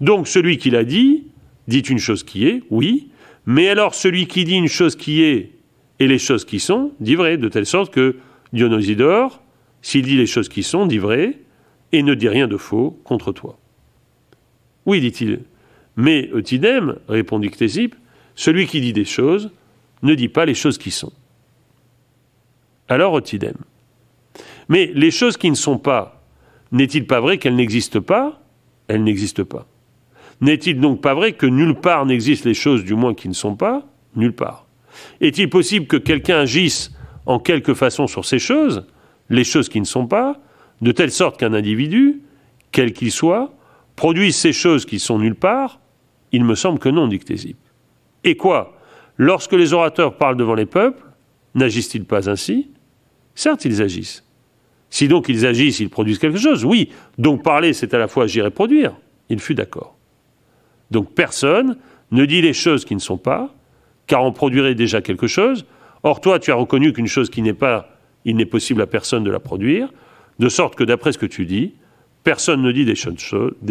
Donc celui qui l'a dit, dit une chose qui est, oui, mais alors celui qui dit une chose qui est et les choses qui sont, dit vrai, de telle sorte que Dionysidore, s'il dit les choses qui sont, dit vrai, et ne dit rien de faux contre toi. Oui, dit-il, mais Otidem répondit Ctésippe, celui qui dit des choses ne dit pas les choses qui sont alors otidem. Mais les choses qui ne sont pas, n'est-il pas vrai qu'elles n'existent pas Elles n'existent pas. N'est-il donc pas vrai que nulle part n'existent les choses, du moins qui ne sont pas Nulle part. Est-il possible que quelqu'un agisse en quelque façon sur ces choses, les choses qui ne sont pas, de telle sorte qu'un individu, quel qu'il soit, produise ces choses qui sont nulle part Il me semble que non, dit Et quoi Lorsque les orateurs parlent devant les peuples, n'agissent-ils pas ainsi Certes, ils agissent. Si donc ils agissent, ils produisent quelque chose, oui. Donc parler, c'est à la fois agir et produire. Il fut d'accord. Donc personne ne dit les choses qui ne sont pas, car on produirait déjà quelque chose. Or, toi, tu as reconnu qu'une chose qui n'est pas, il n'est possible à personne de la produire, de sorte que d'après ce que tu dis, personne ne dit des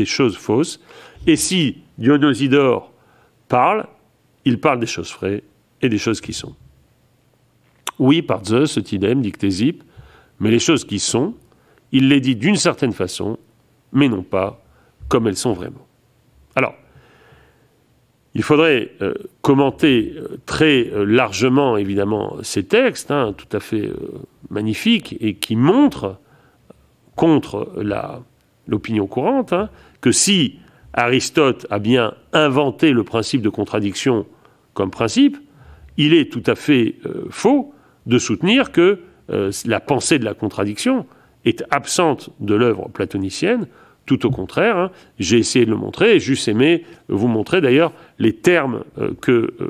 choses, fausses. Et si Dionysidore parle, il parle des choses vraies et des choses qui sont. Oui, par Zeus, Tidem, idem, dictésip, mais les choses qui sont, il les dit d'une certaine façon, mais non pas comme elles sont vraiment. Alors, il faudrait euh, commenter euh, très euh, largement, évidemment, ces textes, hein, tout à fait magnifiques, et qui montrent, contre l'opinion courante, hein, que si Aristote a bien inventé le principe de contradiction comme principe, il est tout à fait faux de soutenir que euh, la pensée de la contradiction est absente de l'œuvre platonicienne. Tout au contraire, hein, j'ai essayé de le montrer et juste aimé vous montrer d'ailleurs les termes euh, que euh,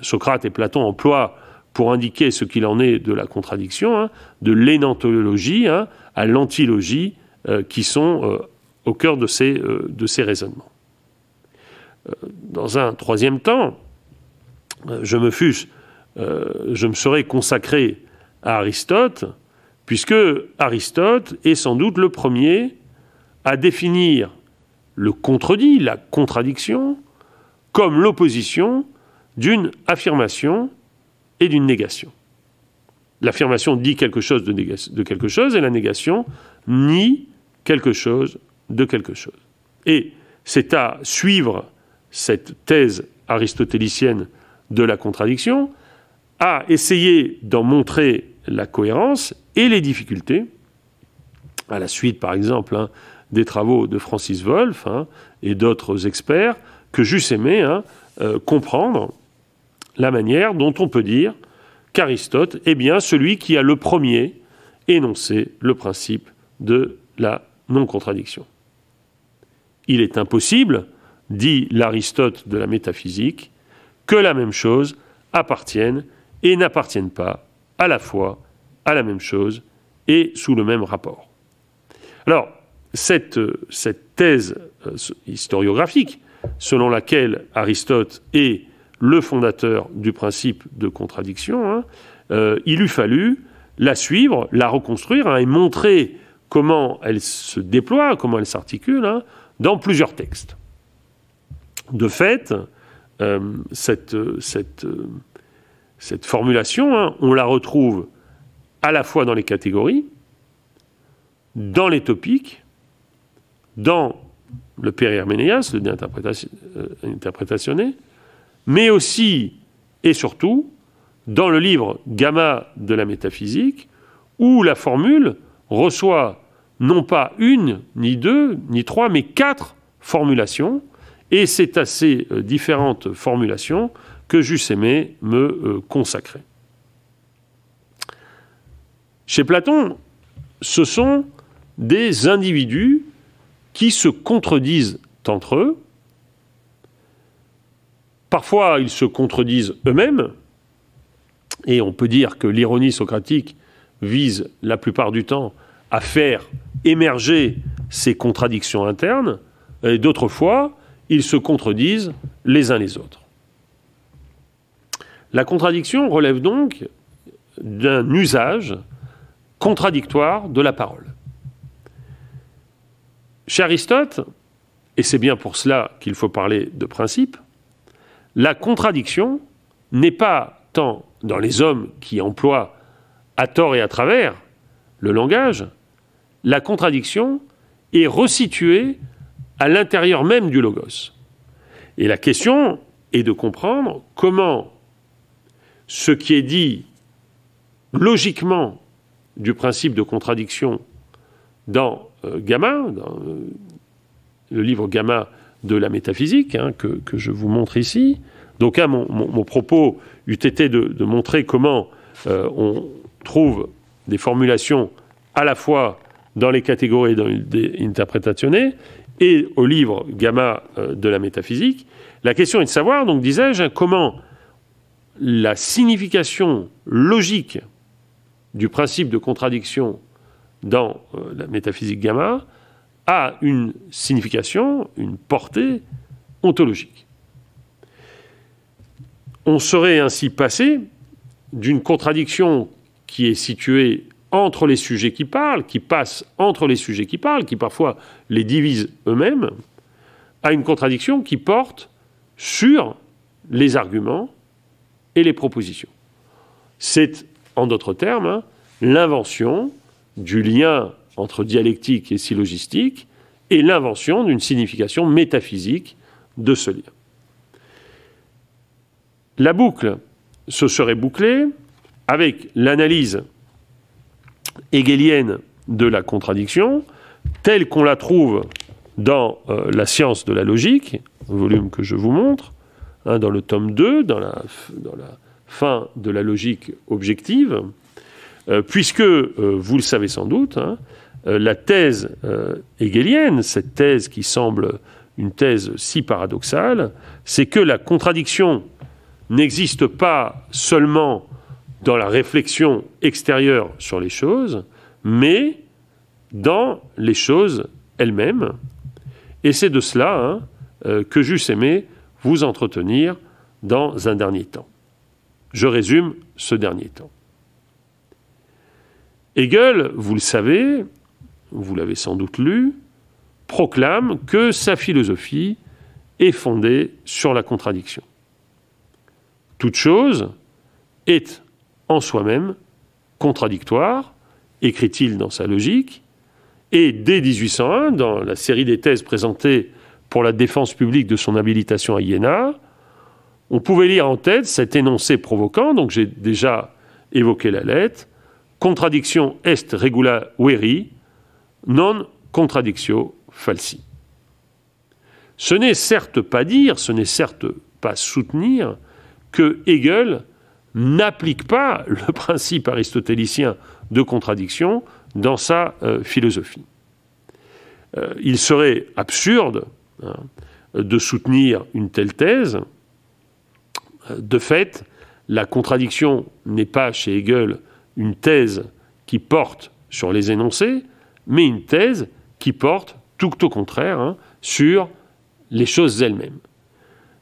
Socrate et Platon emploient pour indiquer ce qu'il en est de la contradiction, hein, de l'énantologie hein, à l'antilogie, qui sont au cœur de ces, de ces raisonnements. Dans un troisième temps, je me fusse euh, je me serais consacré à Aristote, puisque Aristote est sans doute le premier à définir le contredit, la contradiction, comme l'opposition d'une affirmation et d'une négation. L'affirmation dit quelque chose de, quelque chose et la négation nie quelque chose de quelque chose. Et c'est à suivre cette thèse aristotélicienne de la contradiction à essayer d'en montrer la cohérence et les difficultés, à la suite par exemple hein, des travaux de Francis Wolff hein, et d'autres experts, que j'eusse aimé hein, euh, comprendre la manière dont on peut dire qu'Aristote est bien celui qui a le premier énoncé le principe de la non-contradiction. Il est impossible, dit l'Aristote de la métaphysique, que la même chose appartienne et n'appartiennent pas à la fois à la même chose et sous le même rapport. Alors, cette, cette thèse euh, historiographique, selon laquelle Aristote est le fondateur du principe de contradiction, hein, euh, il eût fallu la suivre, la reconstruire hein, et montrer comment elle se déploie, comment elle s'articule hein, dans plusieurs textes. De fait, euh, cette, cette, cette formulation, hein, on la retrouve à la fois dans les catégories, dans les topiques, dans le périherménéas, le déinterprétationné, euh, mais aussi et surtout dans le livre Gamma de la métaphysique, où la formule reçoit non pas une, ni deux, ni trois, mais quatre formulations, et c'est assez ces euh, différentes formulations que j'eusse aimé me euh, consacrer. Chez Platon, ce sont des individus qui se contredisent entre eux. Parfois, ils se contredisent eux-mêmes, et on peut dire que l'ironie socratique vise la plupart du temps à faire émerger ces contradictions internes, et d'autres fois, ils se contredisent les uns les autres. La contradiction relève donc d'un usage contradictoire de la parole. Chez Aristote, et c'est bien pour cela qu'il faut parler de principe, la contradiction n'est pas tant dans les hommes qui emploient à tort et à travers le langage, la contradiction est resituée à l'intérieur même du logos. Et la question est de comprendre comment ce qui est dit logiquement du principe de contradiction dans euh, Gamma, dans euh, le livre Gamma de la métaphysique hein, que, je vous montre ici. Donc, hein, mon, propos eût été de, montrer comment euh, on trouve des formulations à la fois dans les catégories interprétationnées et au livre Gamma de la métaphysique. La question est de savoir, donc disais-je, hein, comment la signification logique du principe de contradiction dans euh, la métaphysique gamma a une signification, une portée ontologique. On serait ainsi passé d'une contradiction qui est située entre les sujets qui parlent, qui passe entre les sujets qui parlent, qui parfois les divisent eux-mêmes, à une contradiction qui porte sur les arguments et les propositions. C'est, en d'autres termes, hein, l'invention du lien entre dialectique et syllogistique et l'invention d'une signification métaphysique de ce lien. La boucle se serait bouclée avec l'analyse hegelienne de la contradiction, telle qu'on la trouve dans euh, La science de la logique, volume que je vous montre, Hein, dans le tome 2, dans la, fin de la logique objective, euh, puisque, euh, vous le savez sans doute, hein, euh, la thèse hegelienne, cette thèse qui semble une thèse si paradoxale, c'est que la contradiction n'existe pas seulement dans la réflexion extérieure sur les choses, mais dans les choses elles-mêmes. Et c'est de cela hein, que j'eusse aimé vous entretenir dans un dernier temps. Je résume ce dernier temps. Hegel, vous le savez, vous l'avez sans doute lu, proclame que sa philosophie est fondée sur la contradiction. Toute chose est en soi-même contradictoire, écrit-il dans sa logique, et dès 1801, dans la série des thèses présentées pour la défense publique de son habilitation à Iéna, on pouvait lire en tête cet énoncé provoquant, donc j'ai déjà évoqué la lettre, contradiction est regula veri, non contradictio falsi. Ce n'est certes pas dire, ce n'est certes pas soutenir que Hegel n'applique pas le principe aristotélicien de contradiction dans sa euh, philosophie. Euh, il serait absurde euh, de soutenir une telle thèse. De fait, la contradiction n'est pas chez Hegel une thèse qui porte sur les énoncés, mais une thèse qui porte, tout au contraire, hein, sur les choses elles-mêmes.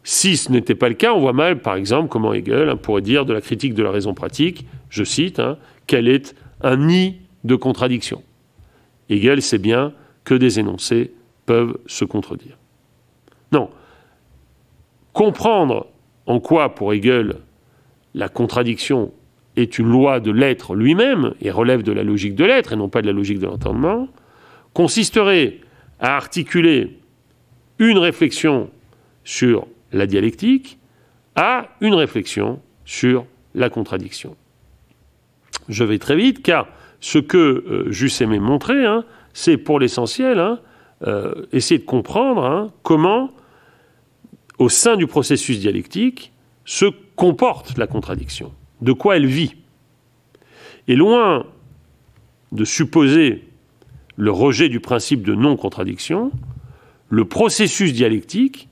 Si ce n'était pas le cas, on voit mal, par exemple, comment Hegel hein, pourrait dire de la critique de la raison pratique, je cite, hein, qu'elle est un nid de contradictions. Hegel sait bien que des énoncés peuvent se contredire. Non. Comprendre en quoi, pour Hegel, la contradiction est une loi de l'être lui-même et relève de la logique de l'être et non pas de la logique de l'entendement, consisterait à articuler une réflexion sur la dialectique à une réflexion sur la contradiction. Je vais très vite car ce que euh, j'eusse aimé montrer, hein, c'est pour l'essentiel hein, euh, essayer de comprendre hein, comment au sein du processus dialectique, se comporte la contradiction, de quoi elle vit. Et loin de supposer le rejet du principe de non-contradiction, le processus dialectique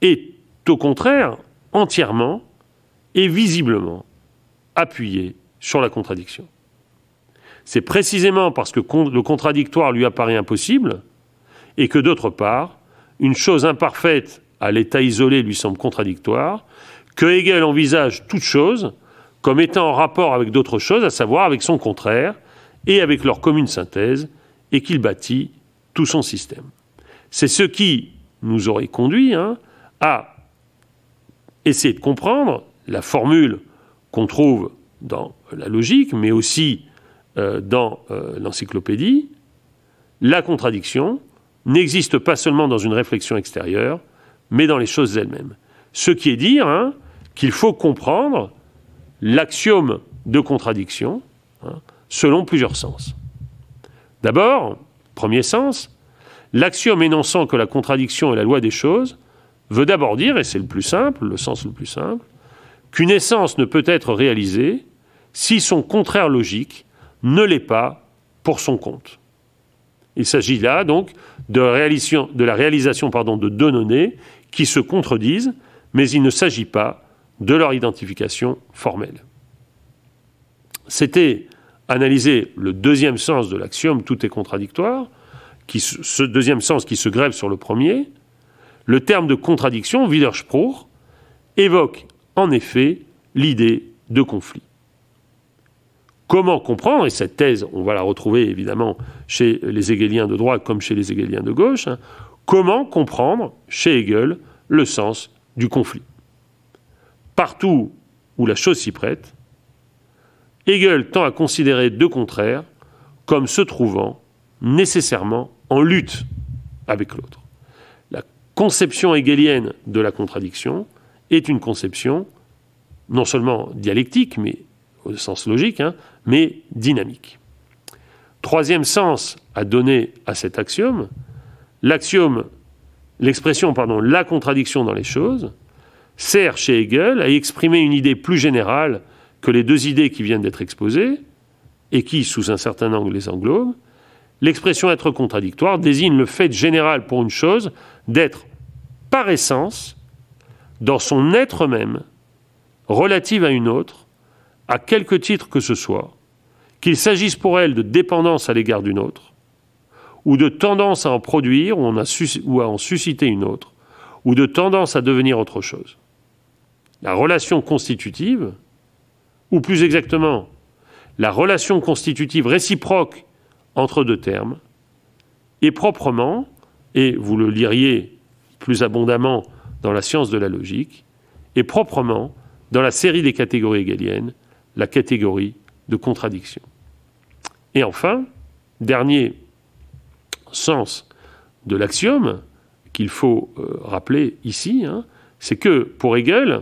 est au contraire entièrement et visiblement appuyé sur la contradiction. C'est précisément parce que le contradictoire lui apparaît impossible et que d'autre part, une chose imparfaite à l'État isolé lui semble contradictoire, que Hegel envisage toute chose comme étant en rapport avec d'autres choses, à savoir avec son contraire et avec leur commune synthèse, et qu'il bâtit tout son système. C'est ce qui nous aurait conduit hein, à essayer de comprendre la formule qu'on trouve dans la logique, mais aussi euh, dans euh, l'encyclopédie, la contradiction n'existe pas seulement dans une réflexion extérieure, mais dans les choses elles-mêmes. Ce qui est dire hein, qu'il faut comprendre l'axiome de contradiction hein, selon plusieurs sens. D'abord, premier sens, l'axiome énonçant que la contradiction est la loi des choses veut d'abord dire, et c'est le plus simple, le sens le plus simple, qu'une essence ne peut être réalisée si son contraire logique ne l'est pas pour son compte. Il s'agit là donc de, de la réalisation pardon, de deux données qui se contredisent, mais il ne s'agit pas de leur identification formelle. C'était analyser le deuxième sens de l'axiome tout est contradictoire, qui, ce deuxième sens qui se grève sur le premier. Le terme de contradiction, Widerspruch, évoque en effet l'idée de conflit. Comment comprendre, et cette thèse, on va la retrouver évidemment chez les hegeliens de droite comme chez les hegeliens de gauche, hein, comment comprendre chez Hegel le sens du conflit. Partout où la chose s'y prête, Hegel tend à considérer deux contraires comme se trouvant nécessairement en lutte avec l'autre. La conception hegelienne de la contradiction est une conception non seulement dialectique, mais au sens logique, hein, mais dynamique. Troisième sens à donner à cet axiome, l'axiome l'expression, pardon, la contradiction dans les choses, sert chez Hegel à exprimer une idée plus générale que les deux idées qui viennent d'être exposées, et qui, sous un certain angle, les englobent. L'expression être contradictoire désigne le fait général pour une chose d'être, par essence, dans son être même, relative à une autre, à quelque titre que ce soit, qu'il s'agisse pour elle de dépendance à l'égard d'une autre, ou de tendance à en produire ou, à en susciter une autre, ou de tendance à devenir autre chose. La relation constitutive, ou plus exactement, la relation constitutive réciproque entre deux termes, est proprement, et vous le liriez plus abondamment dans la science de la logique, est proprement, dans la série des catégories hegeliennes, la catégorie de contradiction. Et enfin, dernier sens de l'axiome qu'il faut euh, rappeler ici, hein, c'est que pour Hegel,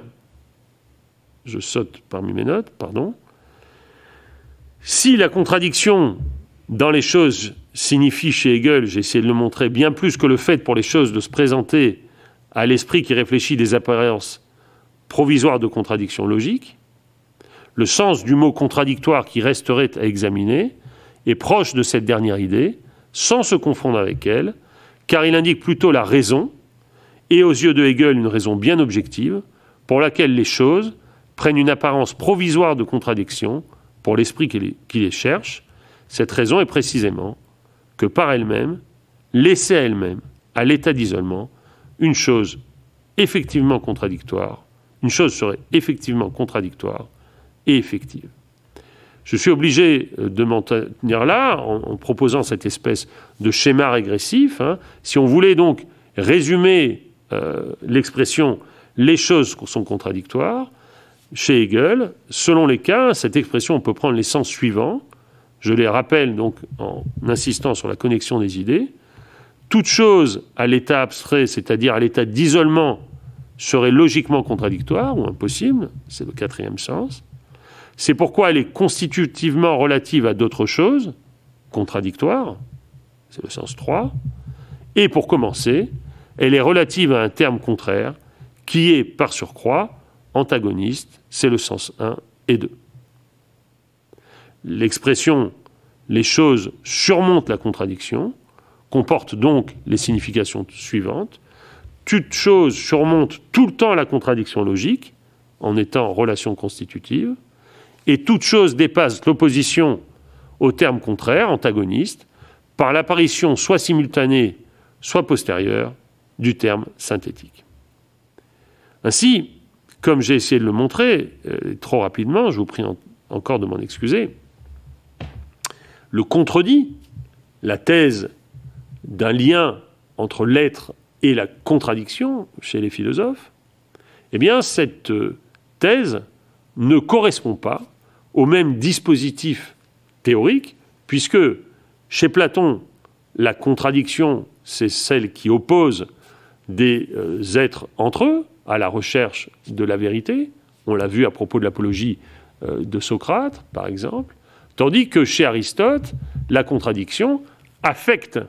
je saute parmi mes notes, pardon, si la contradiction dans les choses signifie chez Hegel, j'ai essayé de le montrer, bien plus que le fait pour les choses de se présenter à l'esprit qui réfléchit des apparences provisoires de contradiction logique, le sens du mot contradictoire qui resterait à examiner est proche de cette dernière idée, sans se confondre avec elle, car il indique plutôt la raison, et aux yeux de Hegel une raison bien objective, pour laquelle les choses prennent une apparence provisoire de contradiction pour l'esprit qui les, cherche. Cette raison est précisément que par elle-même, laisser à elle-même, à l'état d'isolement, une chose effectivement contradictoire, une chose serait effectivement contradictoire et effective. Je suis obligé euh, de m'en tenir là en, proposant cette espèce de schéma régressif. Hein. Si on voulait donc résumer euh, l'expression les choses sont contradictoires, chez Hegel, selon les cas, cette expression on peut prendre les sens suivants. Je les rappelle donc en insistant sur la connexion des idées. Toute chose à l'état abstrait, c'est-à-dire à l'état d'isolement, serait logiquement contradictoire ou impossible, c'est le quatrième sens. C'est pourquoi elle est constitutivement relative à d'autres choses, contradictoires, c'est le sens 3, et pour commencer, elle est relative à un terme contraire qui est, par surcroît, antagoniste, c'est le sens 1 et 2. L'expression les choses surmontent la contradiction comporte donc les significations suivantes. Toute chose surmonte tout le temps la contradiction logique en étant relation constitutive et toute chose dépasse l'opposition au terme contraire, antagoniste, par l'apparition soit simultanée, soit postérieure du terme synthétique. Ainsi, comme j'ai essayé de le montrer euh, trop rapidement, je vous prie encore de m'en excuser, le contredit, la thèse d'un lien entre l'être et la contradiction chez les philosophes, eh bien cette euh, thèse ne correspond pas au même dispositif théorique, puisque chez Platon, la contradiction, c'est celle qui oppose des euh, êtres entre eux à la recherche de la vérité. On l'a vu à propos de l'apologie euh, de Socrate, par exemple. Tandis que chez Aristote, la contradiction affecte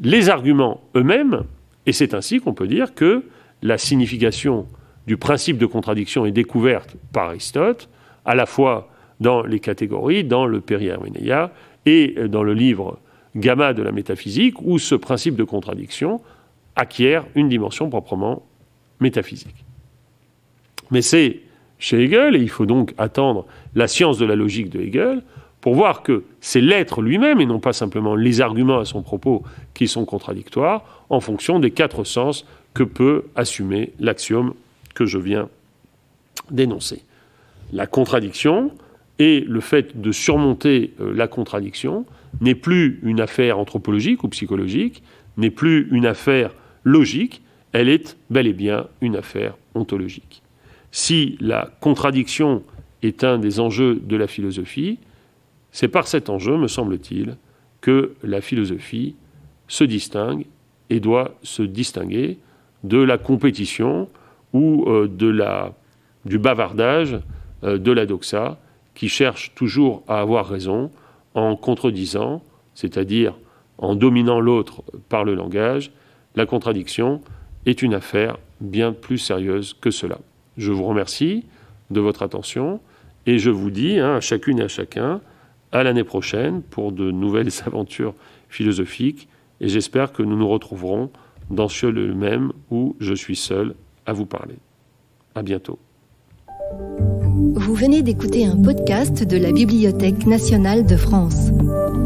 les arguments eux-mêmes, et c'est ainsi qu'on peut dire que la signification du principe de contradiction est découverte par Aristote à la fois dans les catégories, dans le péri et dans le livre Gamma de la métaphysique, où ce principe de contradiction acquiert une dimension proprement métaphysique. Mais c'est chez Hegel, et il faut donc attendre la science de la logique de Hegel, pour voir que c'est l'être lui-même, et non pas simplement les arguments à son propos qui sont contradictoires, en fonction des quatre sens que peut assumer l'axiome que je viens d'énoncer la contradiction et le fait de surmonter euh, la contradiction n'est plus une affaire anthropologique ou psychologique, n'est plus une affaire logique, elle est bel et bien une affaire ontologique. Si la contradiction est un des enjeux de la philosophie, c'est par cet enjeu, me semble-t-il, que la philosophie se distingue et doit se distinguer de la compétition ou euh, de la, du bavardage euh, de la doxa, qui cherche toujours à avoir raison en contredisant, c'est-à-dire en dominant l'autre par le langage, la contradiction est une affaire bien plus sérieuse que cela. Je vous remercie de votre attention et je vous dis hein, à chacune et à chacun à l'année prochaine pour de nouvelles aventures philosophiques et j'espère que nous nous retrouverons dans ce lieu même où je suis seul à vous parler. À bientôt. Vous venez d'écouter un podcast de la Bibliothèque nationale de France.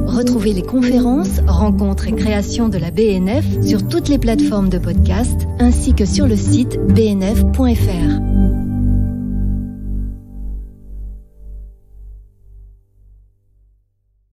Retrouvez les conférences, rencontres et créations de la BNF sur toutes les plateformes de podcast ainsi que sur le site bnf.fr.